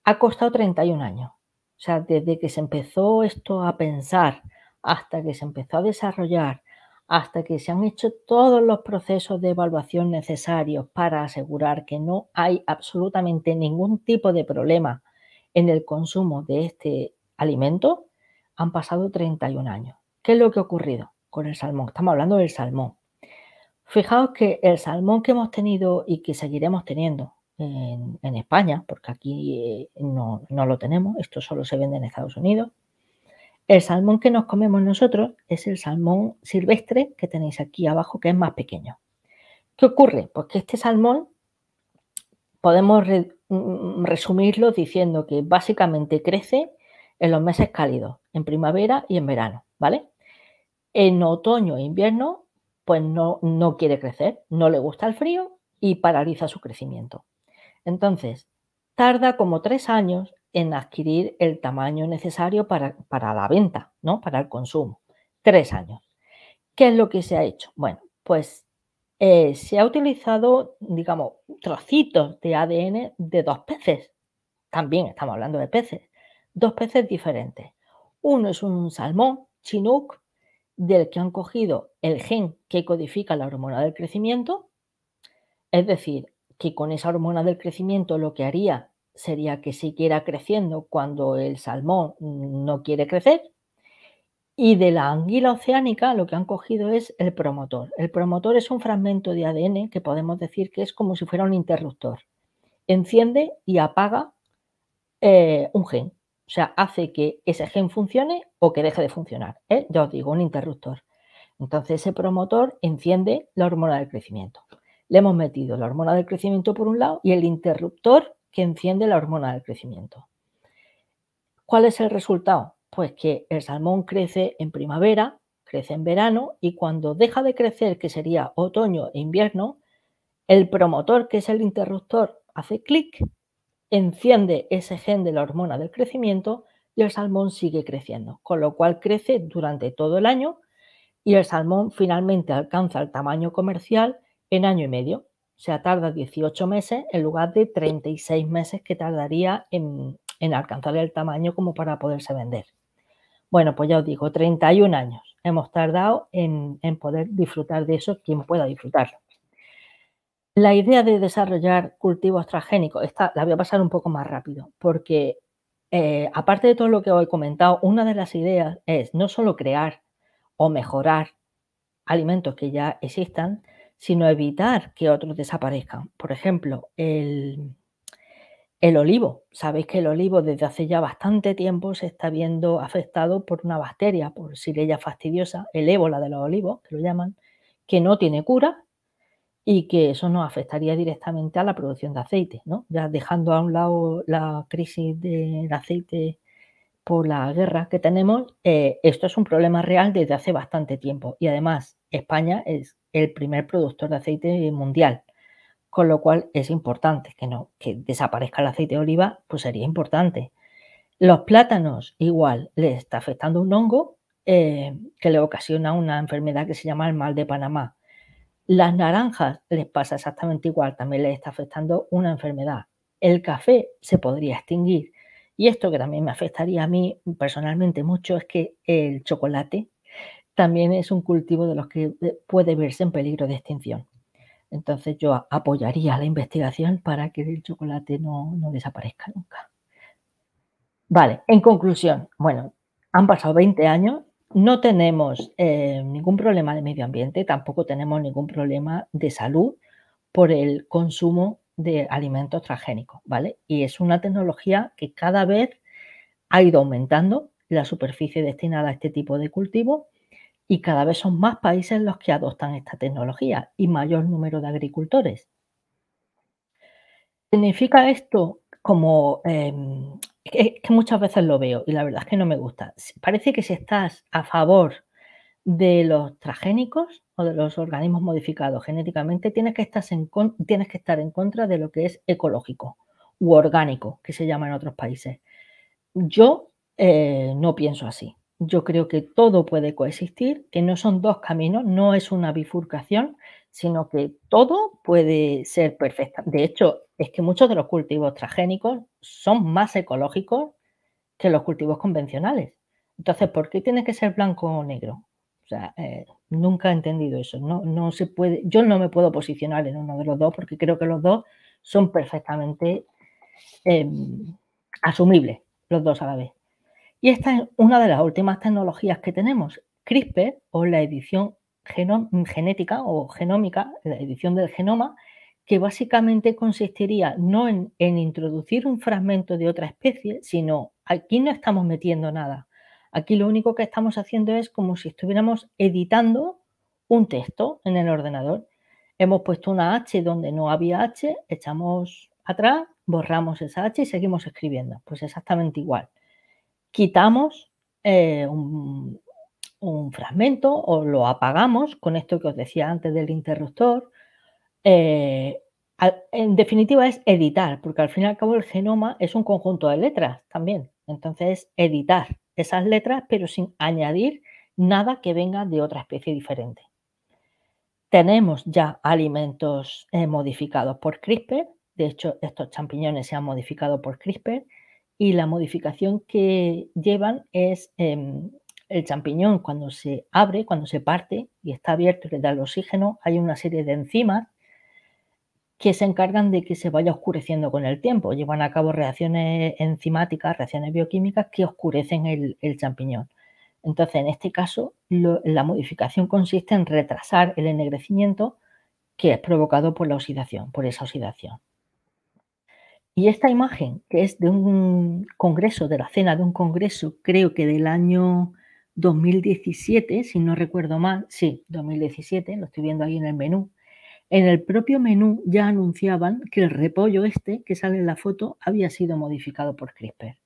Ha costado 31 años. O sea, desde que se empezó esto a pensar hasta que se empezó a desarrollar hasta que se han hecho todos los procesos de evaluación necesarios para asegurar que no hay absolutamente ningún tipo de problema en el consumo de este alimento, han pasado 31 años. ¿Qué es lo que ha ocurrido con el salmón? Estamos hablando del salmón. Fijaos que el salmón que hemos tenido y que seguiremos teniendo en, España, porque aquí eh, no, no lo tenemos, esto solo se vende en Estados Unidos, el salmón que nos comemos nosotros es el salmón silvestre que tenéis aquí abajo, que es más pequeño. ¿Qué ocurre? Pues que este salmón podemos mm, mm, resumirlo diciendo que básicamente crece en los meses cálidos, en primavera y en verano, ¿vale? En otoño e invierno, pues no, no quiere crecer, no le gusta el frío y paraliza su crecimiento. Entonces, tarda como tres años en adquirir el tamaño necesario para, para la venta, ¿no? Para el consumo. Tres años. ¿Qué es lo que se ha hecho? Bueno, pues eh, se ha utilizado, digamos, trocitos de ADN de dos peces. También estamos hablando de peces. Dos peces diferentes. Uno es un salmón, chinook, del que han cogido el gen que codifica la hormona del crecimiento. Es decir, que con esa hormona del crecimiento lo que haría sería que siguiera creciendo cuando el salmón no quiere crecer. Y de la anguila oceánica lo que han cogido es el promotor. El promotor es un fragmento de ADN que podemos decir que es como si fuera un interruptor. Enciende y apaga eh, un gen. O sea, hace que ese gen funcione o que deje de funcionar. ¿eh? Ya os digo, un interruptor. Entonces ese promotor enciende la hormona del crecimiento. Le hemos metido la hormona del crecimiento por un lado y el interruptor que enciende la hormona del crecimiento. ¿Cuál es el resultado? Pues que el salmón crece en primavera, crece en verano y cuando deja de crecer, que sería otoño e invierno, el promotor, que es el interruptor, hace clic, enciende ese gen de la hormona del crecimiento y el salmón sigue creciendo, con lo cual crece durante todo el año y el salmón finalmente alcanza el tamaño comercial en año y medio. O sea, tarda 18 meses en lugar de 36 meses que tardaría en, alcanzar el tamaño como para poderse vender. Bueno, pues ya os digo, 31 años hemos tardado en, poder disfrutar de eso, quien pueda disfrutarlo. La idea de desarrollar cultivos transgénicos, esta la voy a pasar un poco más rápido, porque eh, aparte de todo lo que os he comentado, una de las ideas es no solo crear o mejorar alimentos que ya existan, sino evitar que otros desaparezcan. Por ejemplo, el, el olivo. Sabéis que el olivo desde hace ya bastante tiempo se está viendo afectado por una bacteria, por Sirella fastidiosa, el ébola de los olivos, que lo llaman, que no tiene cura y que eso nos afectaría directamente a la producción de aceite, Ya dejando a un lado la crisis del aceite por la guerra que tenemos, eh, esto es un problema real desde hace bastante tiempo. Y además, España es el primer productor de aceite mundial, con lo cual es importante que no que desaparezca el aceite de oliva, pues sería importante. Los plátanos igual les está afectando un hongo eh, que le ocasiona una enfermedad que se llama el mal de Panamá. Las naranjas les pasa exactamente igual, también les está afectando una enfermedad. El café se podría extinguir. Y esto que también me afectaría a mí personalmente mucho es que el chocolate también es un cultivo de los que puede verse en peligro de extinción. Entonces yo apoyaría la investigación para que el chocolate no, desaparezca nunca. Vale, en conclusión, bueno, han pasado 20 años, no tenemos eh, ningún problema de medio ambiente, tampoco tenemos ningún problema de salud por el consumo de alimentos transgénicos, ¿vale? Y es una tecnología que cada vez ha ido aumentando la superficie destinada a este tipo de cultivo y cada vez son más países los que adoptan esta tecnología y mayor número de agricultores. ¿Significa esto como... es em, que muchas veces lo veo y la verdad es que no me gusta. Parece que si estás a favor de los transgénicos o de los organismos modificados genéticamente, tienes que, estar en, contra de lo que es ecológico u orgánico, que se llama en otros países. Yo eh, no pienso así yo creo que todo puede coexistir, que no son dos caminos, no es una bifurcación, sino que todo puede ser perfecto. De hecho, es que muchos de los cultivos transgénicos son más ecológicos que los cultivos convencionales. Entonces, ¿por qué tiene que ser blanco o negro? O sea, eh, nunca he entendido eso. No, no se puede, yo no me puedo posicionar en uno de los dos porque creo que los dos son perfectamente em, asumibles, los dos a la vez. Y esta es una de las últimas tecnologías que tenemos, CRISPR o la edición genética o genómica, la edición del genoma, que básicamente consistiría no en, introducir un fragmento de otra especie, sino aquí no estamos metiendo nada. Aquí lo único que estamos haciendo es como si estuviéramos editando un texto en el ordenador. Hemos puesto una H donde no había H, echamos atrás, borramos esa H y seguimos escribiendo. Pues exactamente igual quitamos eh, un, fragmento o lo apagamos con esto que os decía antes del interruptor. Eh, en definitiva es editar, porque al fin y al cabo el genoma es un conjunto de letras también. Entonces, editar esas letras, pero sin añadir nada que venga de otra especie diferente. Tenemos ya alimentos eh, modificados por CRISPR, de hecho estos champiñones se han modificado por CRISPR, y la modificación que llevan es em, el champiñón cuando se abre, cuando se parte y está abierto y le da el oxígeno, hay una serie de enzimas que se encargan de que se vaya oscureciendo con el tiempo. Llevan a cabo reacciones enzimáticas, reacciones bioquímicas que oscurecen el, champiñón. Entonces, en este caso, la modificación consiste en retrasar el ennegrecimiento que es provocado por la oxidación, por esa oxidación. Y esta imagen, que es de un congreso, de la cena de un congreso, creo que del año 2017, si no recuerdo mal, sí, 2017, lo estoy viendo ahí en el menú. En el propio menú ya anunciaban que el repollo este que sale en la foto había sido modificado por CRISPR.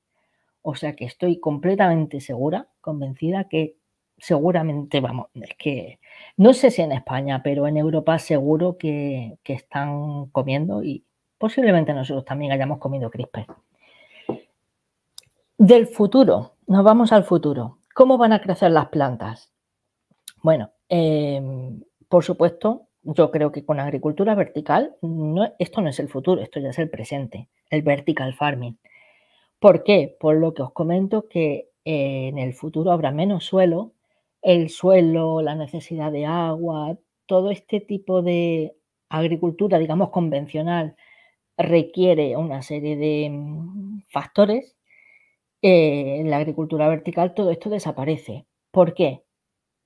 O sea que estoy completamente segura, convencida que seguramente, vamos, es que no sé si en España, pero en Europa seguro que, que están comiendo y, Posiblemente nosotros también hayamos comido crisper. Del futuro, nos vamos al futuro. ¿Cómo van a crecer las plantas? Bueno, em, por supuesto, yo creo que con agricultura vertical, esto no es el futuro, esto ya es el presente, el vertical farming. ¿Por qué? Por lo que os comento que eh, en el futuro habrá menos suelo, el suelo, la necesidad de agua, todo este tipo de agricultura, digamos, convencional, requiere una serie de mm, factores, eh, en la agricultura vertical todo esto desaparece. ¿Por qué?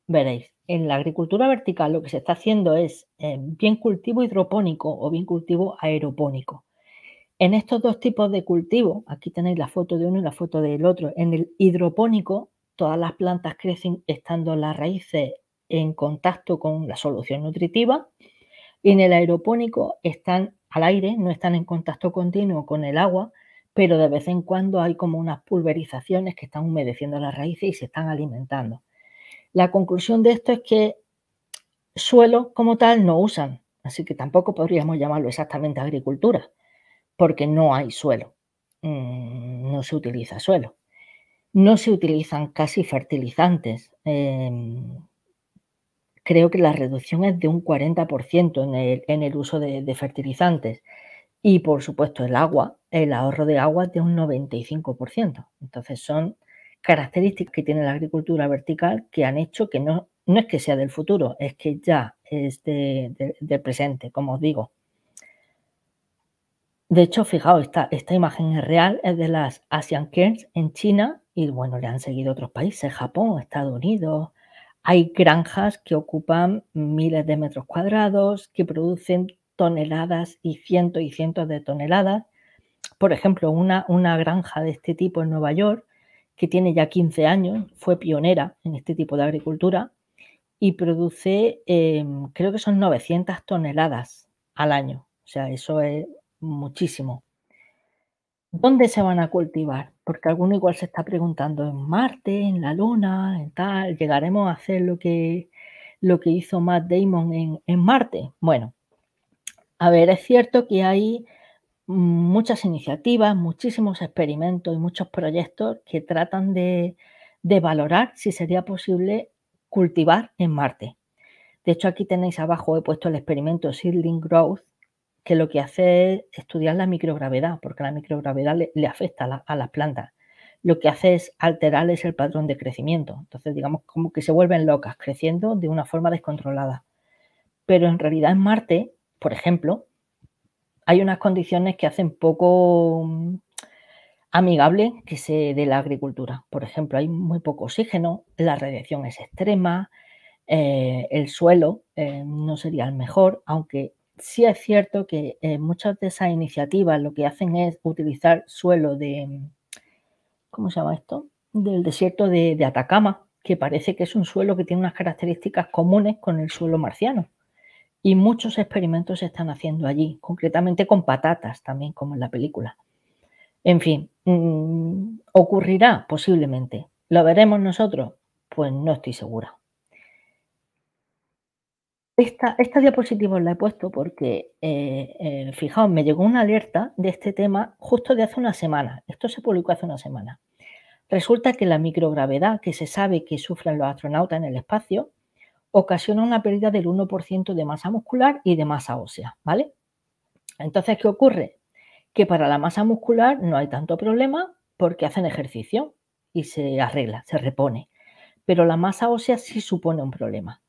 Veréis, en la agricultura vertical lo que se está haciendo es eh, bien cultivo hidropónico o bien cultivo aeropónico. En estos dos tipos de cultivo, aquí tenéis la foto de uno y la foto del otro, en el hidropónico todas las plantas crecen estando las raíces en contacto con la solución nutritiva y en el aeropónico están al aire, no están en contacto continuo con el agua, pero de vez en cuando hay como unas pulverizaciones que están humedeciendo las raíces y se están alimentando. La conclusión de esto es que suelo como tal no usan, así que tampoco podríamos llamarlo exactamente agricultura, porque no hay suelo, mm, no se utiliza suelo. No se utilizan casi fertilizantes. Em, creo que la reducción es de un 40% en el, en el, uso de, fertilizantes. Y por supuesto el agua, el ahorro de agua es de un 95%. Entonces son características que tiene la agricultura vertical que han hecho que no, es que sea del futuro, es que ya es de, del presente, como os digo. De hecho, fijaos, esta, esta imagen es real, es de las Asian Cairns en China y bueno, le han seguido otros países, Japón, Estados Unidos, hay granjas que ocupan miles de metros cuadrados, que producen toneladas y cientos y cientos de toneladas. Por ejemplo, una, una granja de este tipo en Nueva York, que tiene ya 15 años, fue pionera en este tipo de agricultura y produce, em, creo que son 900 toneladas al año. O sea, eso es muchísimo. ¿Dónde se van a cultivar? porque alguno igual se está preguntando en Marte, en la Luna, en tal, llegaremos a hacer lo que, lo que hizo Matt Damon en, Marte. Bueno, a ver, es cierto que hay muchas iniciativas, muchísimos experimentos y muchos proyectos que tratan de, de valorar si sería posible cultivar en Marte. De hecho, aquí tenéis abajo, he puesto el experimento Seedling Growth, que lo que hace es estudiar la microgravedad, porque la microgravedad le, afecta a, las plantas. Lo que hace es alterarles el patrón de crecimiento. Entonces, digamos, como que se vuelven locas, creciendo de una forma descontrolada. Pero en realidad en Marte, por ejemplo, hay unas condiciones que hacen poco mm, amigable que se dé la agricultura. Por ejemplo, hay muy poco oxígeno, la radiación es extrema, eh, el suelo eh, no sería el mejor, aunque sí es cierto que eh, muchas de esas iniciativas lo que hacen es utilizar suelo de, mm, ¿cómo se llama esto? Del desierto de, Atacama, que parece que es un suelo que tiene unas características comunes con el suelo marciano. Y muchos experimentos se están haciendo allí, concretamente con patatas también, como en la película. En fin, mm, ocurrirá posiblemente. ¿Lo veremos nosotros? Pues no estoy segura. Esta, diapositiva la he puesto porque, eh, eh, fijaos, me llegó una alerta de este tema justo de hace una semana. Esto se publicó hace una semana. Resulta que la microgravedad que se sabe que sufren los astronautas en el espacio ocasiona una pérdida del 1% de masa muscular y de masa ósea, ¿vale? Entonces, ¿qué ocurre? Que para la masa muscular no hay tanto problema porque hacen ejercicio y se arregla, se repone. Pero la masa ósea sí supone un problema.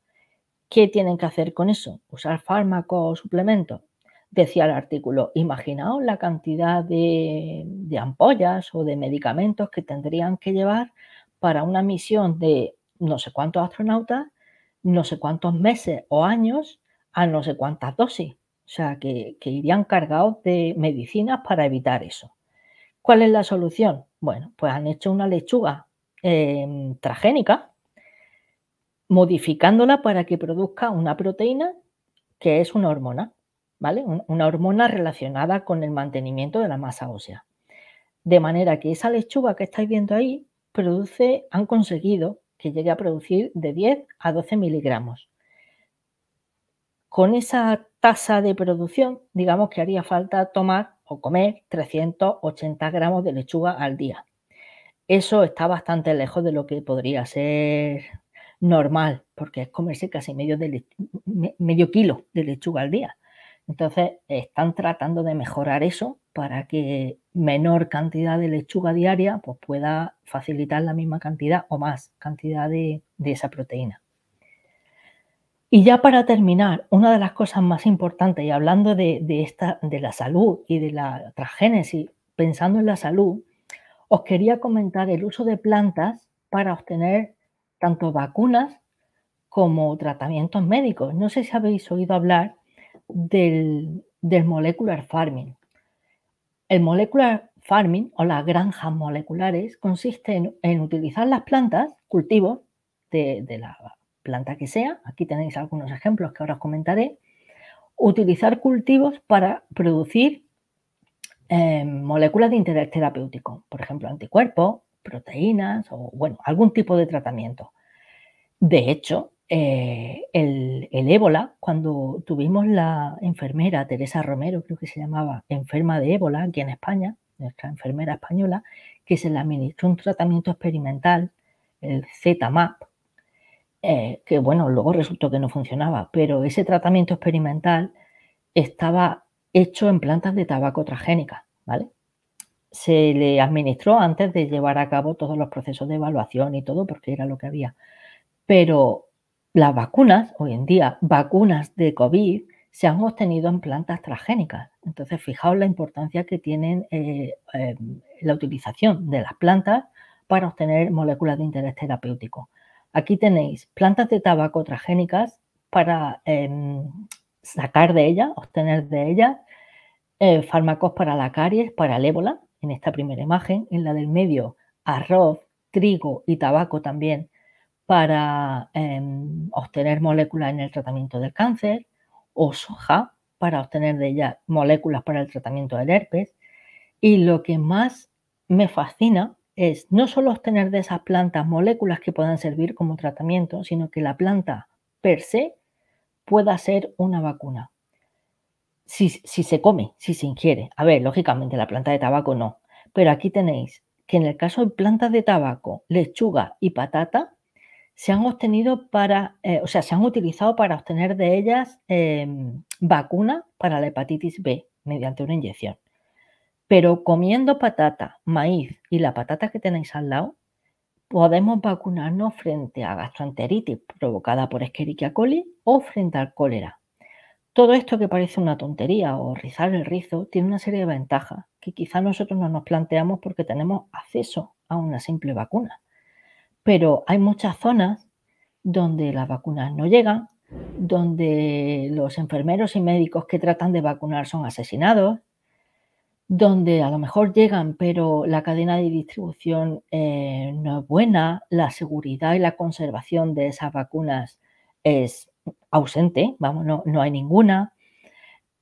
¿Qué tienen que hacer con eso? ¿Usar fármacos o suplementos? Decía el artículo, imaginaos la cantidad de, ampollas o de medicamentos que tendrían que llevar para una misión de no sé cuántos astronautas, no sé cuántos meses o años a no sé cuántas dosis. O sea, que, irían cargados de medicinas para evitar eso. ¿Cuál es la solución? Bueno, pues han hecho una lechuga eh, transgénica modificándola para que produzca una proteína que es una hormona, ¿vale? Una hormona relacionada con el mantenimiento de la masa ósea. De manera que esa lechuga que estáis viendo ahí produce, han conseguido que llegue a producir de 10 a 12 miligramos. Con esa tasa de producción, digamos que haría falta tomar o comer 380 gramos de lechuga al día. Eso está bastante lejos de lo que podría ser normal, porque es comerse casi medio, medio kilo de lechuga al día. Entonces, están tratando de mejorar eso para que menor cantidad de lechuga diaria pues, pueda facilitar la misma cantidad o más cantidad de, esa proteína. Y ya para terminar, una de las cosas más importantes, y hablando de, esta, de la salud y de la transgénesis, pensando en la salud, os quería comentar el uso de plantas para obtener tanto vacunas como tratamientos médicos. No sé si habéis oído hablar del, molecular farming. El molecular farming o las granjas moleculares consiste en, utilizar las plantas, cultivos de, la planta que sea, aquí tenéis algunos ejemplos que ahora os comentaré, utilizar cultivos para producir eh, moléculas de interés terapéutico, por ejemplo anticuerpos, proteínas o, bueno, algún tipo de tratamiento. De hecho, eh, el, ébola, cuando tuvimos la enfermera Teresa Romero, creo que se llamaba, enferma de ébola aquí en España, nuestra enfermera española, que se le administró un tratamiento experimental, el ZMAP, map eh, que bueno, luego resultó que no funcionaba, pero ese tratamiento experimental estaba hecho en plantas de tabaco transgénica, ¿vale? se le administró antes de llevar a cabo todos los procesos de evaluación y todo, porque era lo que había. Pero las vacunas, hoy en día, vacunas de COVID, se han obtenido en plantas transgénicas. Entonces, fijaos la importancia que tienen eh, eh, la utilización de las plantas para obtener moléculas de interés terapéutico. Aquí tenéis plantas de tabaco transgénicas para em, sacar de ellas, obtener de ellas eh, fármacos para la caries, para el ébola, en esta primera imagen, en la del medio arroz, trigo y tabaco también, para em, obtener moléculas en el tratamiento del cáncer, o soja, para obtener de ella moléculas para el tratamiento del herpes. Y lo que más me fascina es no solo obtener de esas plantas moléculas que puedan servir como tratamiento, sino que la planta per se pueda ser una vacuna si, se come, si se ingiere. A ver, lógicamente la planta de tabaco no, pero aquí tenéis que en el caso de plantas de tabaco, lechuga y patata, se han obtenido para, eh, o sea, se han utilizado para obtener de ellas em, vacuna para la hepatitis B mediante una inyección. Pero comiendo patata, maíz y la patata que tenéis al lado, podemos vacunarnos frente a gastroenteritis provocada por Escherichia coli o frente al cólera. Todo esto que parece una tontería o rizar el rizo tiene una serie de ventajas que quizá nosotros no nos planteamos porque tenemos acceso a una simple vacuna. Pero hay muchas zonas donde las vacunas no llegan, donde los enfermeros y médicos que tratan de vacunar son asesinados, donde a lo mejor llegan, pero la cadena de distribución eh, no es buena, la seguridad y la conservación de esas vacunas es ausente, vamos, no, hay ninguna.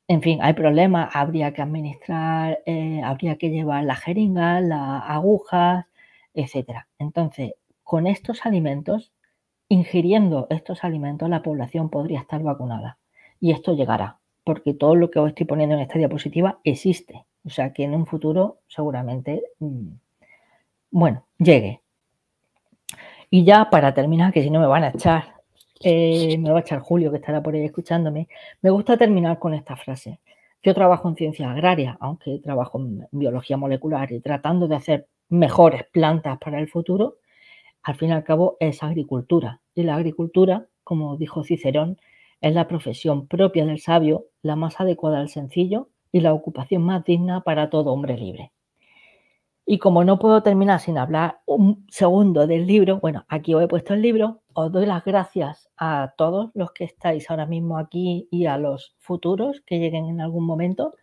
En fin, hay problemas, habría que administrar, eh, habría que llevar la jeringa, las agujas, etc. Entonces, con estos alimentos, ingiriendo estos alimentos, la población podría estar vacunada. Y esto llegará, porque todo lo que os estoy poniendo en esta diapositiva existe. O sea que en un futuro seguramente, mm, bueno, llegue. Y ya para terminar, que si no me van a echar eh, me va a echar Julio, que estará por ahí escuchándome, me gusta terminar con esta frase. Yo trabajo en ciencias agrarias, aunque trabajo en biología molecular y tratando de hacer mejores plantas para el futuro, al fin y al cabo es agricultura. Y la agricultura, como dijo Cicerón, es la profesión propia del sabio, la más adecuada al sencillo y la ocupación más digna para todo hombre libre. Y como no puedo terminar sin hablar un segundo del libro, bueno, aquí os he puesto el libro, os doy las gracias a todos los que estáis ahora mismo aquí y a los futuros que lleguen en algún momento.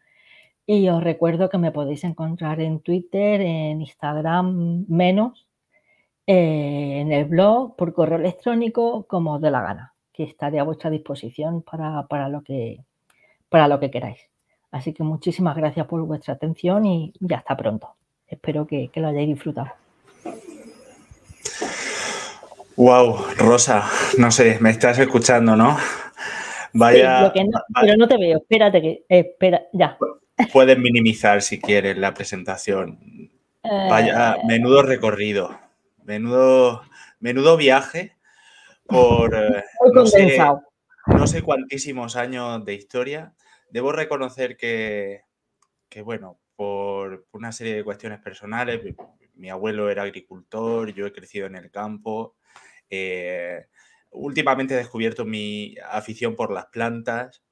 Y os recuerdo que me podéis encontrar en Twitter, en Instagram menos, eh, en el blog, por correo electrónico, como os dé la gana, que estaré a vuestra disposición para, lo, que, para lo que queráis. Así que muchísimas gracias por vuestra atención y ya hasta pronto. Espero que lo hayáis disfrutado. Wow, Rosa, no sé, me estás escuchando, ¿no? Vaya. Pero no te veo, espérate que. Eh, espera, ya. Puedes minimizar si quieres la presentación. Vaya, eh. menudo recorrido. Menudo, menudo viaje por. Eh, no Sé, no cuantísimos años de historia. Debo reconocer que, que bueno, por una serie de cuestiones personales, mi abuelo era agricultor, yo he crecido en el campo, eh, últimamente he descubierto mi afición por las plantas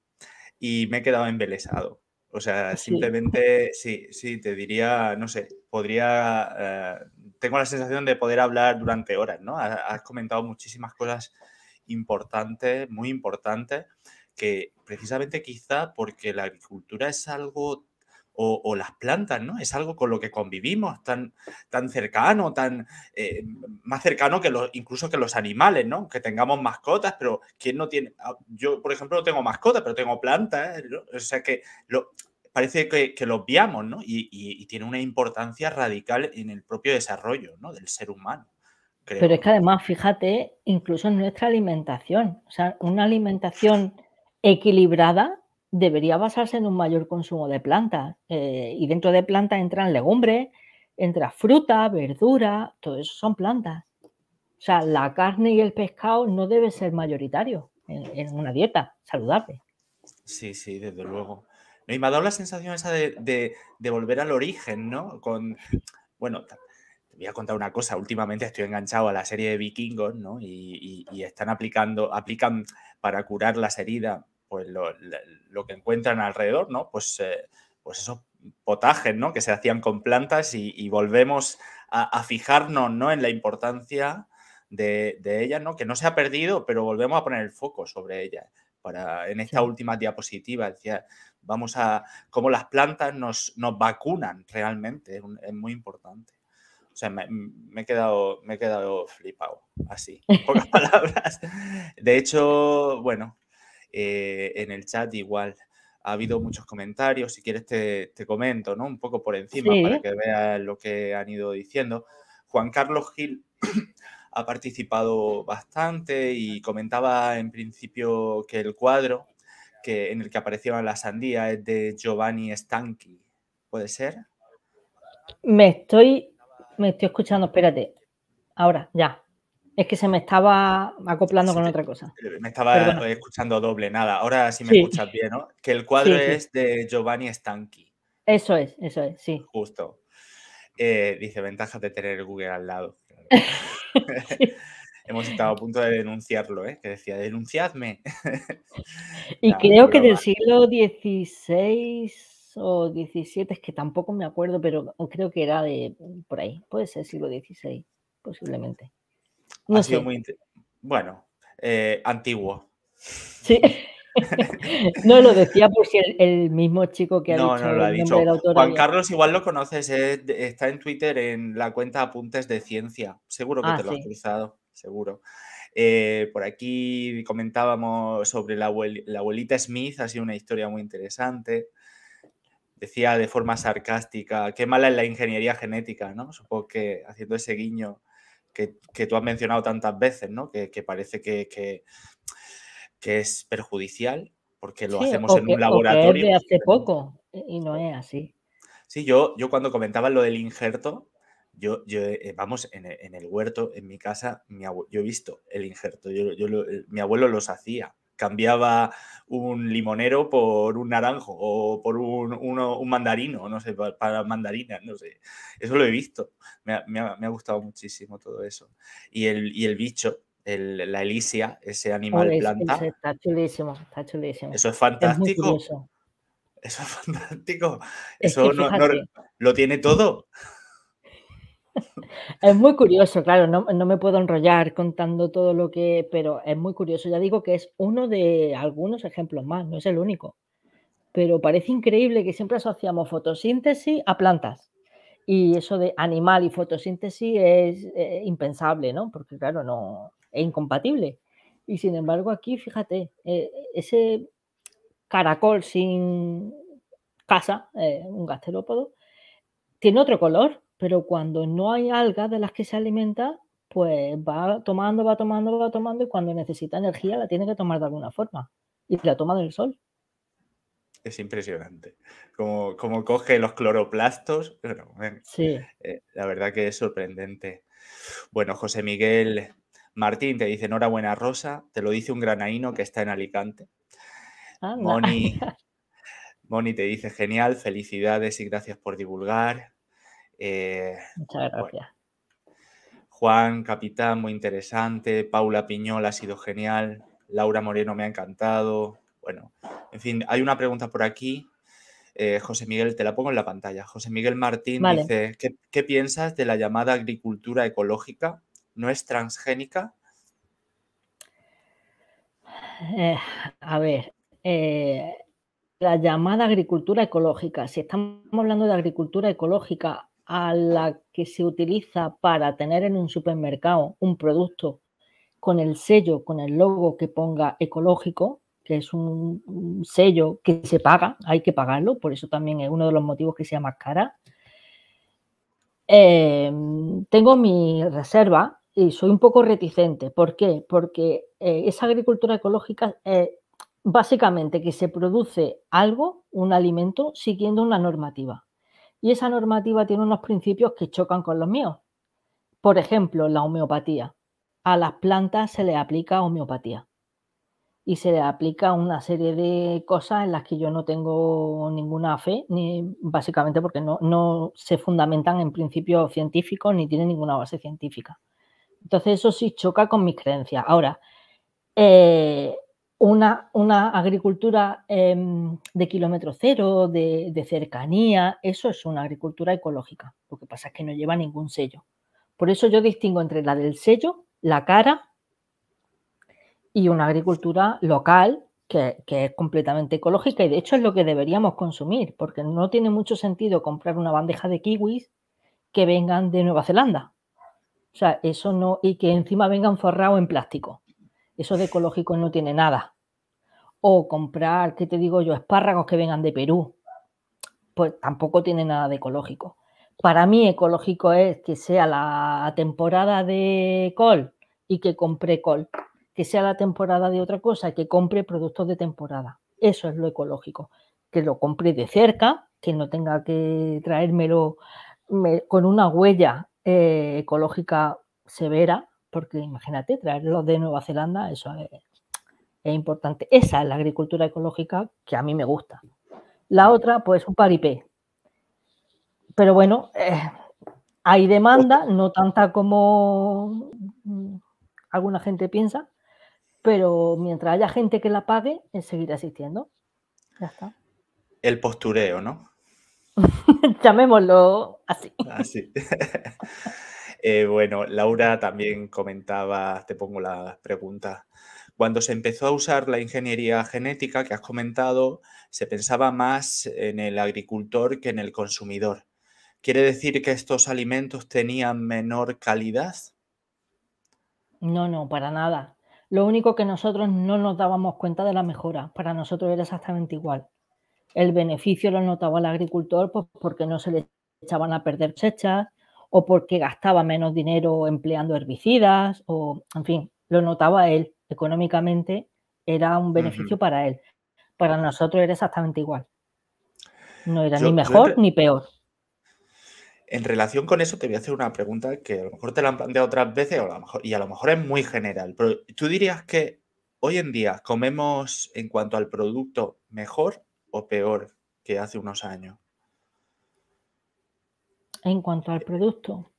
y me he quedado embelesado. O sea, ¿Ah, simplemente, sí, sí, te diría, no sé, podría, eh, tengo la sensación de poder hablar durante horas, ¿no? Has comentado muchísimas cosas importantes, muy importantes, que precisamente quizá porque la agricultura es algo o, las plantas, ¿no? Es algo con lo que convivimos, tan, tan cercano, tan eh, más cercano que incluso que los animales, ¿no? Que tengamos mascotas, pero ¿quién no tiene? Ah, yo, por ejemplo, no tengo mascotas, pero tengo plantas, ¿eh? O sea que lo, parece que, que, lo obviamos, ¿no? Y, tiene una importancia radical en el propio desarrollo ¿no? del ser humano. Pero es que además, fíjate, incluso en nuestra alimentación, o sea, una alimentación equilibrada debería basarse en un mayor consumo de plantas. Eh, y dentro de plantas entran legumbres, entra fruta, verdura, todo eso son plantas. O sea, la carne y el pescado no debe ser mayoritario en, una dieta saludable. Sí, sí, desde luego. y me ha dado la sensación esa de, volver al origen, ¿no? Con, bueno, te voy a contar una cosa. Últimamente estoy enganchado a la serie de vikingos, ¿no? y están aplicando, aplican para curar las heridas pues lo, que encuentran alrededor, ¿no? Pues, eh, pues esos potajes, Que se hacían con plantas y, volvemos a, fijarnos, ¿no? En la importancia de, ellas, ¿no? Que no se ha perdido, pero volvemos a poner el foco sobre ellas Para, en esta última diapositiva, decía, vamos a, cómo las plantas nos, vacunan realmente, es, muy importante. O sea, me, he quedado, me he quedado flipado, así, en pocas palabras. De hecho, bueno, eh, en el chat igual. Ha habido muchos comentarios, si quieres te, te comento, ¿no? Un poco por encima para que veas lo que han ido diciendo. Juan Carlos Gil ha participado bastante y comentaba en principio que el cuadro que, en el que aparecieron las sandías es de Giovanni Stanchi. ¿Puede ser? Me estoy, me estoy escuchando, espérate. Ahora, ya. Es que se me estaba acoplando con otra cosa. Me estaba escuchando doble, nada. Ahora sí me escuchas bien, ¿no? Que el cuadro es de Giovanni Stanchi. Eso es, eso es, sí. Justo. Eh, dice, ventajas de tener el Google al lado. Hemos estado a punto de denunciarlo, ¿eh? Que decía, denunciadme. y creo que del siglo XVI o XVII, es que tampoco me acuerdo, pero creo que era de por ahí. Puede ser siglo XVI, posiblemente muy. Bueno, eh, antiguo. Sí. no lo decía por si el, mismo chico que ha dicho no lo ha dicho. Juan Carlos igual lo conoces, eh, está en Twitter en la cuenta Apuntes de Ciencia. Seguro que ah, te lo ha has cruzado, seguro. Eh, por aquí comentábamos sobre la, la, abuelita Smith, ha sido una historia muy interesante. Decía de forma sarcástica, qué mala es la ingeniería genética, ¿no? Supongo que haciendo ese guiño que, tú has mencionado tantas veces, ¿no? Que, parece que, que, es perjudicial porque lo hacemos en un laboratorio. Es de pues, hace poco y no es así. Sí, yo, yo cuando comentaba lo del injerto, yo, yo eh, vamos, en, el huerto, en mi casa, mi yo he visto el injerto, yo eh, mi abuelo los hacía cambiaba un limonero por un naranjo o por un, mandarino, no sé, para, mandarinas, no sé. Eso lo he visto. Me ha, gustado muchísimo todo eso. Y el, y el bicho, la Elicia, ese animal planta. Está chulísimo, está chulísimo. Eso es fantástico. eso es fantástico. Eso lo tiene todo. Es muy curioso, claro, no, me puedo enrollar contando todo lo que, pero es muy curioso. Ya digo que es uno de algunos ejemplos más, no es el único. Pero parece increíble que siempre asociamos fotosíntesis a plantas. Y eso de animal y fotosíntesis es eh, impensable, ¿no? Porque claro, no es incompatible. Y sin embargo aquí, fíjate, eh, ese caracol sin casa, eh, un gasterópodo, tiene otro color pero cuando no hay algas de las que se alimenta, pues va tomando, va tomando, va tomando y cuando necesita energía la tiene que tomar de alguna forma y la toma del sol. Es impresionante. Como, como coge los cloroplastos. Bueno, eh, la verdad que es sorprendente. Bueno, José Miguel Martín te dice enhorabuena Rosa, te lo dice un granaíno que está en Alicante. Moni, Moni te dice genial, felicidades y gracias por divulgar. Eh, Muchas gracias. Juan, capitán, muy interesante. Paula Piñol ha sido genial. Laura Moreno me ha encantado. Bueno, en fin, hay una pregunta por aquí. Eh, José Miguel, te la pongo en la pantalla. José Miguel Martín dice, ¿qué, piensas de la llamada agricultura ecológica? ¿No es transgénica? Eh, a ver, la llamada agricultura ecológica, si estamos hablando de agricultura ecológica a la que se utiliza para tener en un supermercado un producto con el sello, con el logo que ponga ecológico, que es un, sello que se paga, hay que pagarlo, por eso también es uno de los motivos que sea más cara. Em, tengo mi reserva y soy un poco reticente. ¿Por qué? Porque eh, esa agricultura ecológica es eh, básicamente que se produce algo, un alimento, siguiendo una normativa y esa normativa tiene unos principios que chocan con los míos. Por ejemplo, la homeopatía. A las plantas se le aplica homeopatía y se le aplica una serie de cosas en las que yo no tengo ninguna fe, ni básicamente porque no, no se fundamentan en principios científicos ni tienen ninguna base científica. Entonces eso sí choca con mis creencias. Ahora, eh, una, agricultura em, de kilómetro cero, de, cercanía, eso es una agricultura ecológica. Lo que pasa es que no lleva ningún sello. Por eso yo distingo entre la del sello, la cara y una agricultura local que, que es completamente ecológica y de hecho es lo que deberíamos consumir, porque no tiene mucho sentido comprar una bandeja de kiwis que vengan de Nueva Zelanda. O sea, eso no, y que encima vengan forrados en plástico. Eso de ecológico no tiene nada. O comprar, ¿qué te digo yo? Espárragos que vengan de Perú. Pues tampoco tiene nada de ecológico. Para mí ecológico es que sea la temporada de col y que compre col. Que sea la temporada de otra cosa, que compre productos de temporada. Eso es lo ecológico. Que lo compre de cerca, que no tenga que traérmelo con una huella eh, ecológica severa, porque imagínate, traerlos de Nueva Zelanda, eso es, importante. Esa es la agricultura ecológica que a mí me gusta. La otra, pues un paripé. Pero bueno, eh, hay demanda, no tanta como mm, alguna gente piensa, pero mientras haya gente que la pague, seguirá existiendo. Ya está. El postureo, ¿no? Llamémoslo así. Así. Eh, bueno, Laura también comentaba, te pongo la pregunta, Cuando se empezó a usar la ingeniería genética que has comentado, se pensaba más en el agricultor que en el consumidor. ¿Quiere decir que estos alimentos tenían menor calidad? No, no, para nada. Lo único que nosotros no nos dábamos cuenta de la mejora, para nosotros era exactamente igual. El beneficio lo notaba el agricultor pues, porque no se le echaban a perder sechas, o porque gastaba menos dinero empleando herbicidas, o en fin, lo notaba él económicamente, era un beneficio para él. Para nosotros era exactamente igual. No era ni mejor ni peor. En relación con eso, te voy a hacer una pregunta que a lo mejor te la han planteado otras veces mejor, y a lo mejor es muy general, pero tú dirías que hoy en día comemos en cuanto al producto mejor o peor que hace unos años en cuanto al producto.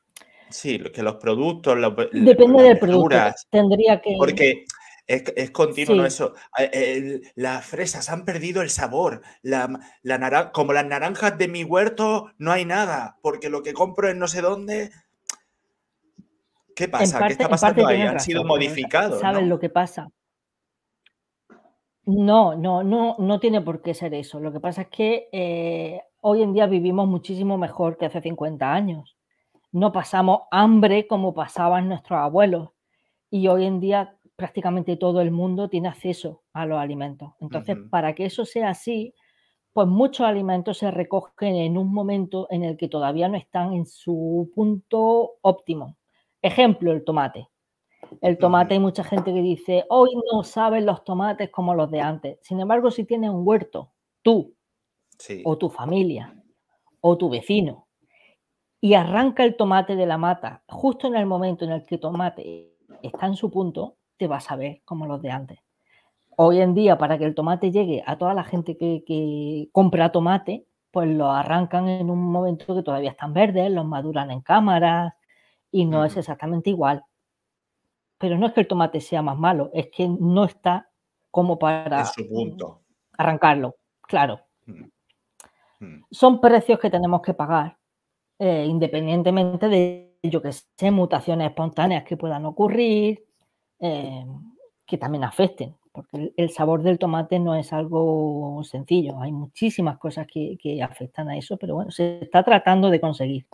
Sí, que los productos, Depende del producto. Tendría que. Porque es, continuo eso. las fresas han perdido el sabor. La, como las naranjas de mi huerto, no hay nada. Porque lo que compro en no sé dónde. ¿Qué pasa? ¿Qué está pasando ahí? Han sido modificados. Saben lo que pasa. No, no, no, no tiene por qué ser eso. Lo que pasa es que eh, hoy en día vivimos muchísimo mejor que hace 50 años. No pasamos hambre como pasaban nuestros abuelos. Y hoy en día prácticamente todo el mundo tiene acceso a los alimentos. Entonces, para que eso sea así, pues muchos alimentos se recogen en un momento en el que todavía no están en su punto óptimo. Ejemplo, el tomate. El tomate hay mucha gente que dice, hoy no saben los tomates como los de antes. Sin embargo, si tienes un huerto, tú, o tu familia, o tu vecino, y arranca el tomate de la mata, justo en el momento en el que el tomate está en su punto, te vas a ver como los de antes. Hoy en día, para que el tomate llegue a toda la gente que, compra tomate, pues lo arrancan en un momento que todavía están verdes, los maduran en cámaras y no es exactamente igual. Pero no es que el tomate sea más malo, es que no está como para arrancarlo, claro. Mm. Mm. son precios que tenemos que pagar, eh, independientemente de, yo que sé, mutaciones espontáneas que puedan ocurrir, eh, que también afecten, porque el, sabor del tomate no es algo sencillo, hay muchísimas cosas que, que afectan a eso, pero bueno, se está tratando de conseguir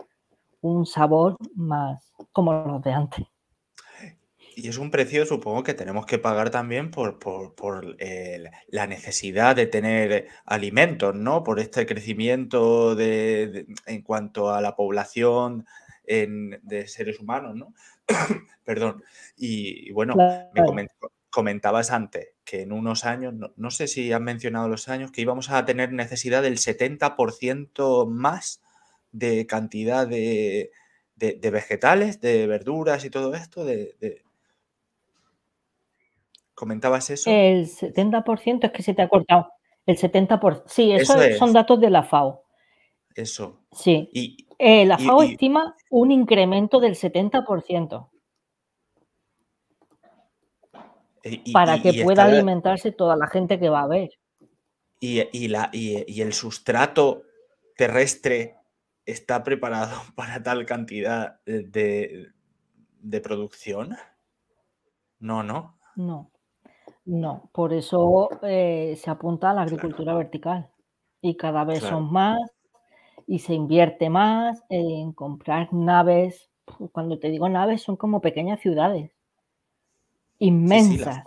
un sabor más como los de antes y es un precio, supongo, que tenemos que pagar también por, por, la necesidad de tener alimentos, ¿no? Por este crecimiento en cuanto a la población de seres humanos, ¿no? Perdón. Y, bueno, me comentabas antes que en unos años, no, sé si has mencionado los años, que íbamos a tener necesidad del 70% más de cantidad de, de, vegetales, de verduras y todo esto, de ¿Comentabas eso? El 70% es que se te ha cortado. El 70%. Sí, eso, son datos de la FAO. Eso. Sí. Y, eh, la FAO estima un incremento del 70%. Eh, para que pueda alimentarse toda la gente que va a ver. Y, el sustrato terrestre está preparado para tal cantidad de, de producción? No, no. No. No, por eso eh, se apunta a la agricultura vertical y cada vez son más y se invierte más en comprar naves. Cuando te digo naves, son como pequeñas ciudades inmensas,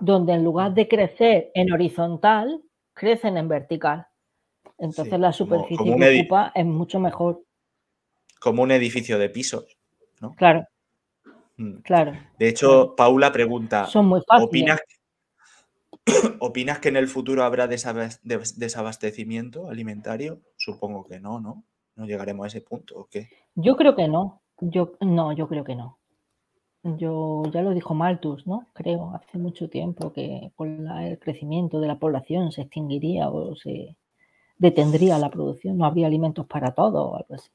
donde en lugar de crecer en horizontal, crecen en vertical. Entonces la superficie que ocupa es mucho mejor. Como un edificio de pisos, ¿no? Claro. Mm. Claro. De hecho, Paula pregunta, Son ¿Opinas que en el futuro habrá desabastecimiento alimentario? Supongo que no, ¿no? ¿No llegaremos a ese punto o qué? Yo creo que no. Yo, no, yo creo que no. Yo ya lo dijo Malthus, ¿no? Creo, hace mucho tiempo que con el crecimiento de la población se extinguiría o se detendría la producción, no habría alimentos para todos o algo así.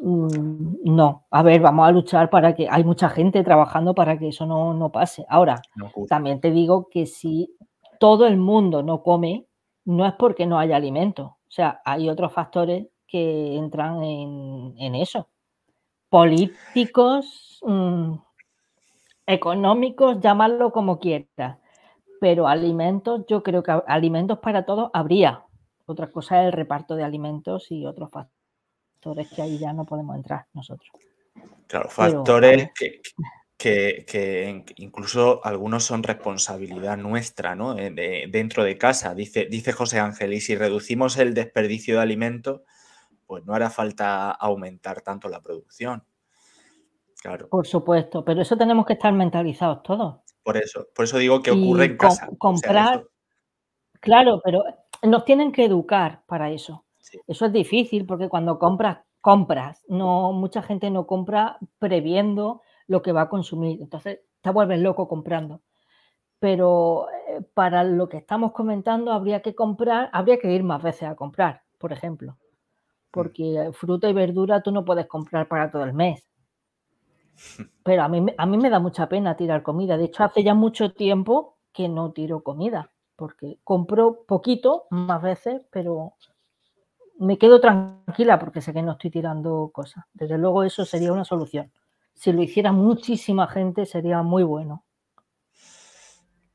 Mm, no, a ver, vamos a luchar para que hay mucha gente trabajando para que eso no, pase. Ahora, también te digo que sí todo el mundo no come, no es porque no haya alimento. O sea, hay otros factores que entran en, eso. Políticos, mm, económicos, llamarlo como quieras. Pero alimentos, yo creo que alimentos para todos habría. Otra cosa es el reparto de alimentos y otros factores que ahí ya no podemos entrar nosotros. Claro, factores que, que, incluso algunos son responsabilidad nuestra, ¿no? Eh, dentro de casa, dice, dice José Ángel, y si reducimos el desperdicio de alimentos, pues no hará falta aumentar tanto la producción. Claro. Por supuesto, pero eso tenemos que estar mentalizados todos. Por eso, por eso digo que ocurre en casa. comprar, claro, pero nos tienen que educar para eso. Eso es difícil porque cuando compras, compras. No, mucha gente no compra previendo lo que va a consumir. Entonces, te vuelves loco comprando. Pero eh, para lo que estamos comentando, habría que comprar, habría que ir más veces a comprar, por ejemplo. Mm. Porque eh, fruta y verdura tú no puedes comprar para todo el mes. Pero a mí, a mí me da mucha pena tirar comida. De hecho, hace ya mucho tiempo que no tiro comida, porque compro poquito más veces, pero me quedo tranquila porque sé que no estoy tirando cosas. Desde luego eso sería una solución si lo hiciera muchísima gente sería muy bueno.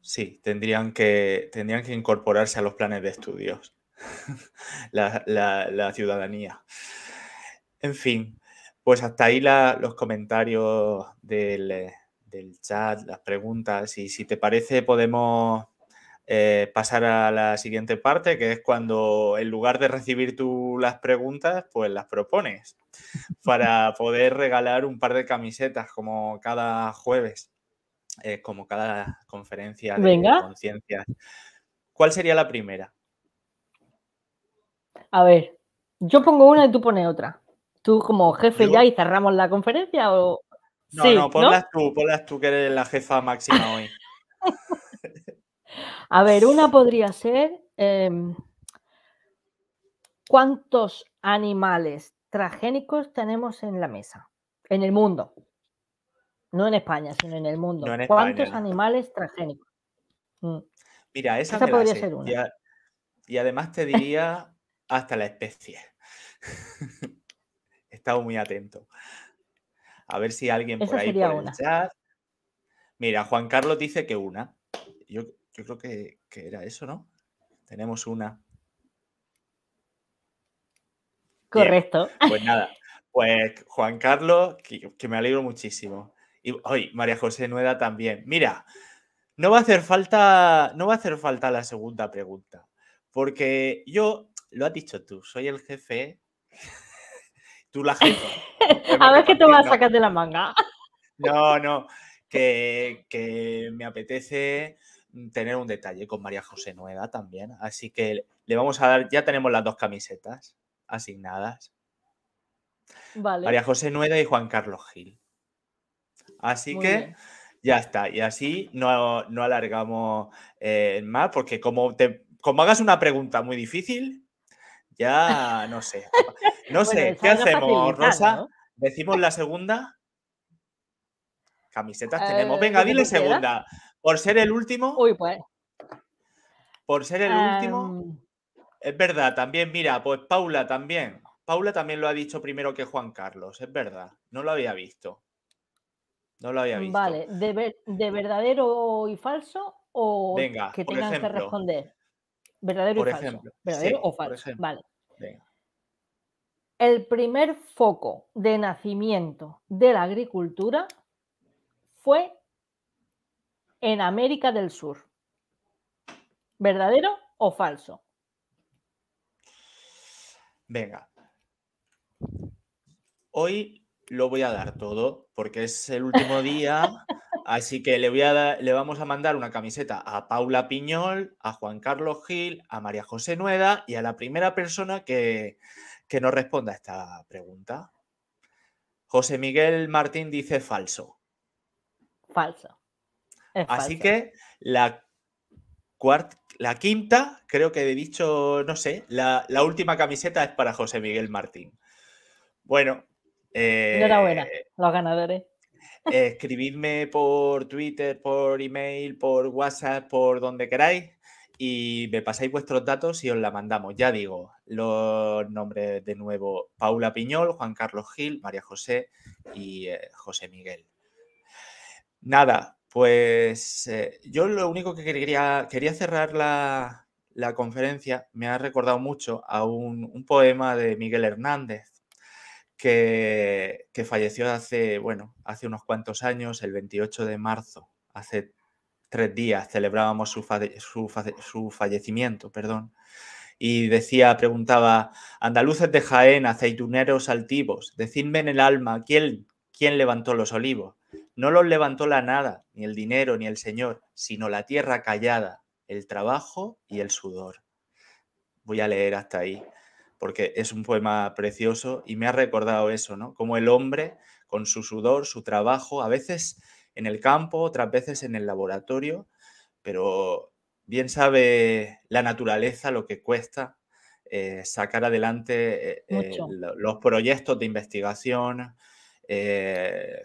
Sí, tendrían que, tendrían que incorporarse a los planes de estudios, la, ciudadanía. En fin, pues hasta ahí los comentarios del, del, chat, las preguntas, y si te parece podemos eh, pasar a la siguiente parte, que es cuando en lugar de recibir tú las preguntas, pues las propones para poder regalar un par de camisetas como cada jueves, eh, como cada conferencia de conciencia. ¿Cuál sería la primera? A ver, yo pongo una y tú pones otra. Tú como jefe ya y cerramos la conferencia o... No, no, ponlas tú, ponlas tú que eres la jefa máxima hoy. A ver, una podría ser em, cuántos animales transgénicos tenemos en la mesa, en el mundo. No en España, sino en el mundo. ¿Cuántos animales transgénicos? Mm. Mira, esa, podría ser una. Y, además te diría hasta la especie. He estado muy atento. A ver si alguien por ahí Mira, Juan Carlos dice que una. Yo, yo creo que, era eso, ¿no? Tenemos una. Correcto. pues nada, pues Juan Carlos, que, me alegro muchísimo. Y hoy María José Nueda también. Mira, no va a hacer falta, no va a hacer falta la segunda pregunta, porque yo lo has dicho tú, soy el jefe, tú la jefa. a ver qué te vas a sacar de la manga. no, no, que, que me apetece tener un detalle con María José Nueva también. Así que le vamos a dar, ya tenemos las dos camisetas asignadas. María José Nueva y Juan Carlos Gil. Así que ya está. Y así no, alargamos eh, más, porque como, como hagas una pregunta muy difícil, ya no sé. No sé, ¿qué hacemos, Rosa? ¿Decimos la segunda? Camisetas eh, tenemos. Venga, dile segunda. Por ser el último. Uy, pues. Por ser el último. Em, es verdad, también, mira, pues Paula también. Paula también lo ha dicho primero que Juan Carlos, es verdad. No lo había visto. No lo había visto. Vale, de, verdadero y falso o que tengan que responder. Verdadero y falso. verdadero o falso. vale. El primer foco de nacimiento de la agricultura fue en América del Sur. ¿Verdadero o falso? Venga. Hoy lo voy a dar todo porque es el último día, así que le, voy a le vamos a mandar una camiseta a Paula Piñol, a Juan Carlos Gil, a María José Nueda y a la primera persona que, que nos responda a esta pregunta. José Miguel Martín dice falso. Falso. Así que la la quinta, creo que he dicho, no sé, la, última camiseta es para José Miguel Martín. Bueno. Eh, Enhorabuena, los ganadores. escribidme por Twitter, por email, por WhatsApp, por donde queráis y me pasáis vuestros datos y os la mandamos. Ya digo, los nombres de nuevo, Paula Piñol, Juan Carlos Gil, María José y eh, José Miguel. Nada, pues eh, yo lo único que quería, quería cerrar la, conferencia, me ha recordado mucho a un, poema de Miguel Hernández, que, falleció hace, bueno, hace unos cuantos años, el 28 de marzo, hace tres días celebrábamos su, fallecimiento, perdón. Y decía, preguntaba, andaluces de Jaén, aceituneros altivos, decidme en el alma, ¿quién, quién levantó los olivos? No los levantó la nada, ni el dinero, ni el Señor, sino la tierra callada, el trabajo y el sudor. Voy a leer hasta ahí, porque es un poema precioso y me ha recordado eso, ¿no? Como el hombre, con su sudor, su trabajo, a veces en el campo, otras veces en el laboratorio, pero bien sabe la naturaleza lo que cuesta eh, sacar adelante eh, eh, los proyectos de investigación, eh,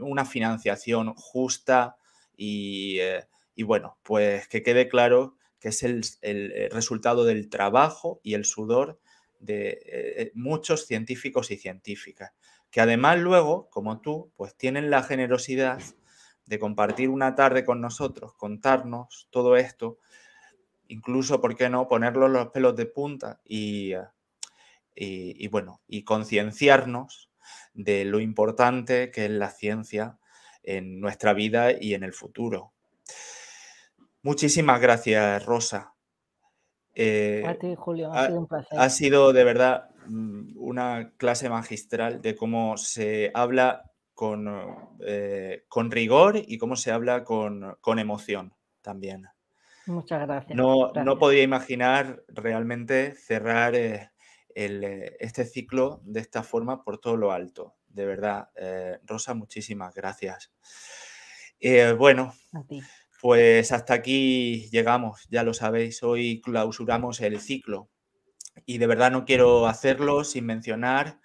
una financiación justa eh, y, bueno, pues que quede claro que es el, eh, resultado del trabajo y el sudor de muchos científicos y científicas, que además luego, como tú, pues tienen la generosidad de compartir una tarde con nosotros, contarnos todo esto, incluso, ¿por qué no?, ponerlos los pelos de punta y, y, y bueno, y concienciarnos de lo importante que es la ciencia en nuestra vida y en el futuro. Muchísimas gracias, Rosa. Eh, a ti, Julio, ha, sido un placer. Ha sido de verdad mm, una clase magistral de cómo se habla con, eh, con rigor y cómo se habla con, emoción también. Muchas gracias. No, podía imaginar realmente cerrar eh, eh, este ciclo de esta forma por todo lo alto. De verdad, eh, Rosa, muchísimas gracias. Eh, bueno, pues hasta aquí llegamos, ya lo sabéis, hoy clausuramos el ciclo y de verdad no quiero hacerlo sin mencionar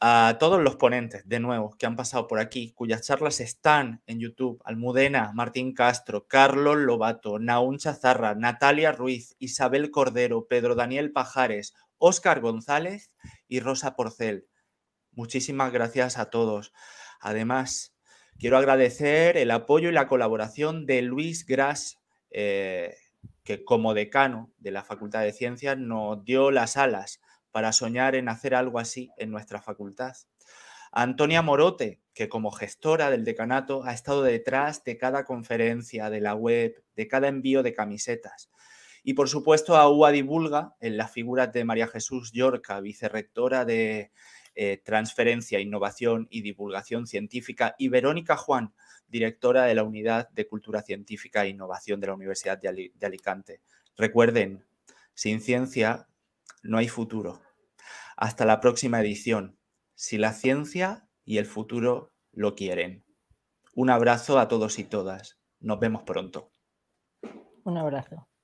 a todos los ponentes, de nuevo, que han pasado por aquí, cuyas charlas están en YouTube. Almudena, Martín Castro, Carlos Lobato, Naun Chazarra, Natalia Ruiz, Isabel Cordero, Pedro Daniel Pajares, Óscar González y Rosa Porcel. Muchísimas gracias a todos. Además, quiero agradecer el apoyo y la colaboración de Luis Gras, eh, que como decano de la Facultad de Ciencias nos dio las alas para soñar en hacer algo así en nuestra facultad. Antonia Morote, que como gestora del decanato ha estado detrás de cada conferencia, de la web, de cada envío de camisetas. Y por supuesto a UA Divulga, en las figuras de María Jesús Yorca, vicerrectora de eh, Transferencia, Innovación y Divulgación Científica, y Verónica Juan, directora de la Unidad de Cultura Científica e Innovación de la Universidad de Alicante. Recuerden, sin ciencia no hay futuro. Hasta la próxima edición, si la ciencia y el futuro lo quieren. Un abrazo a todos y todas. Nos vemos pronto. Un abrazo.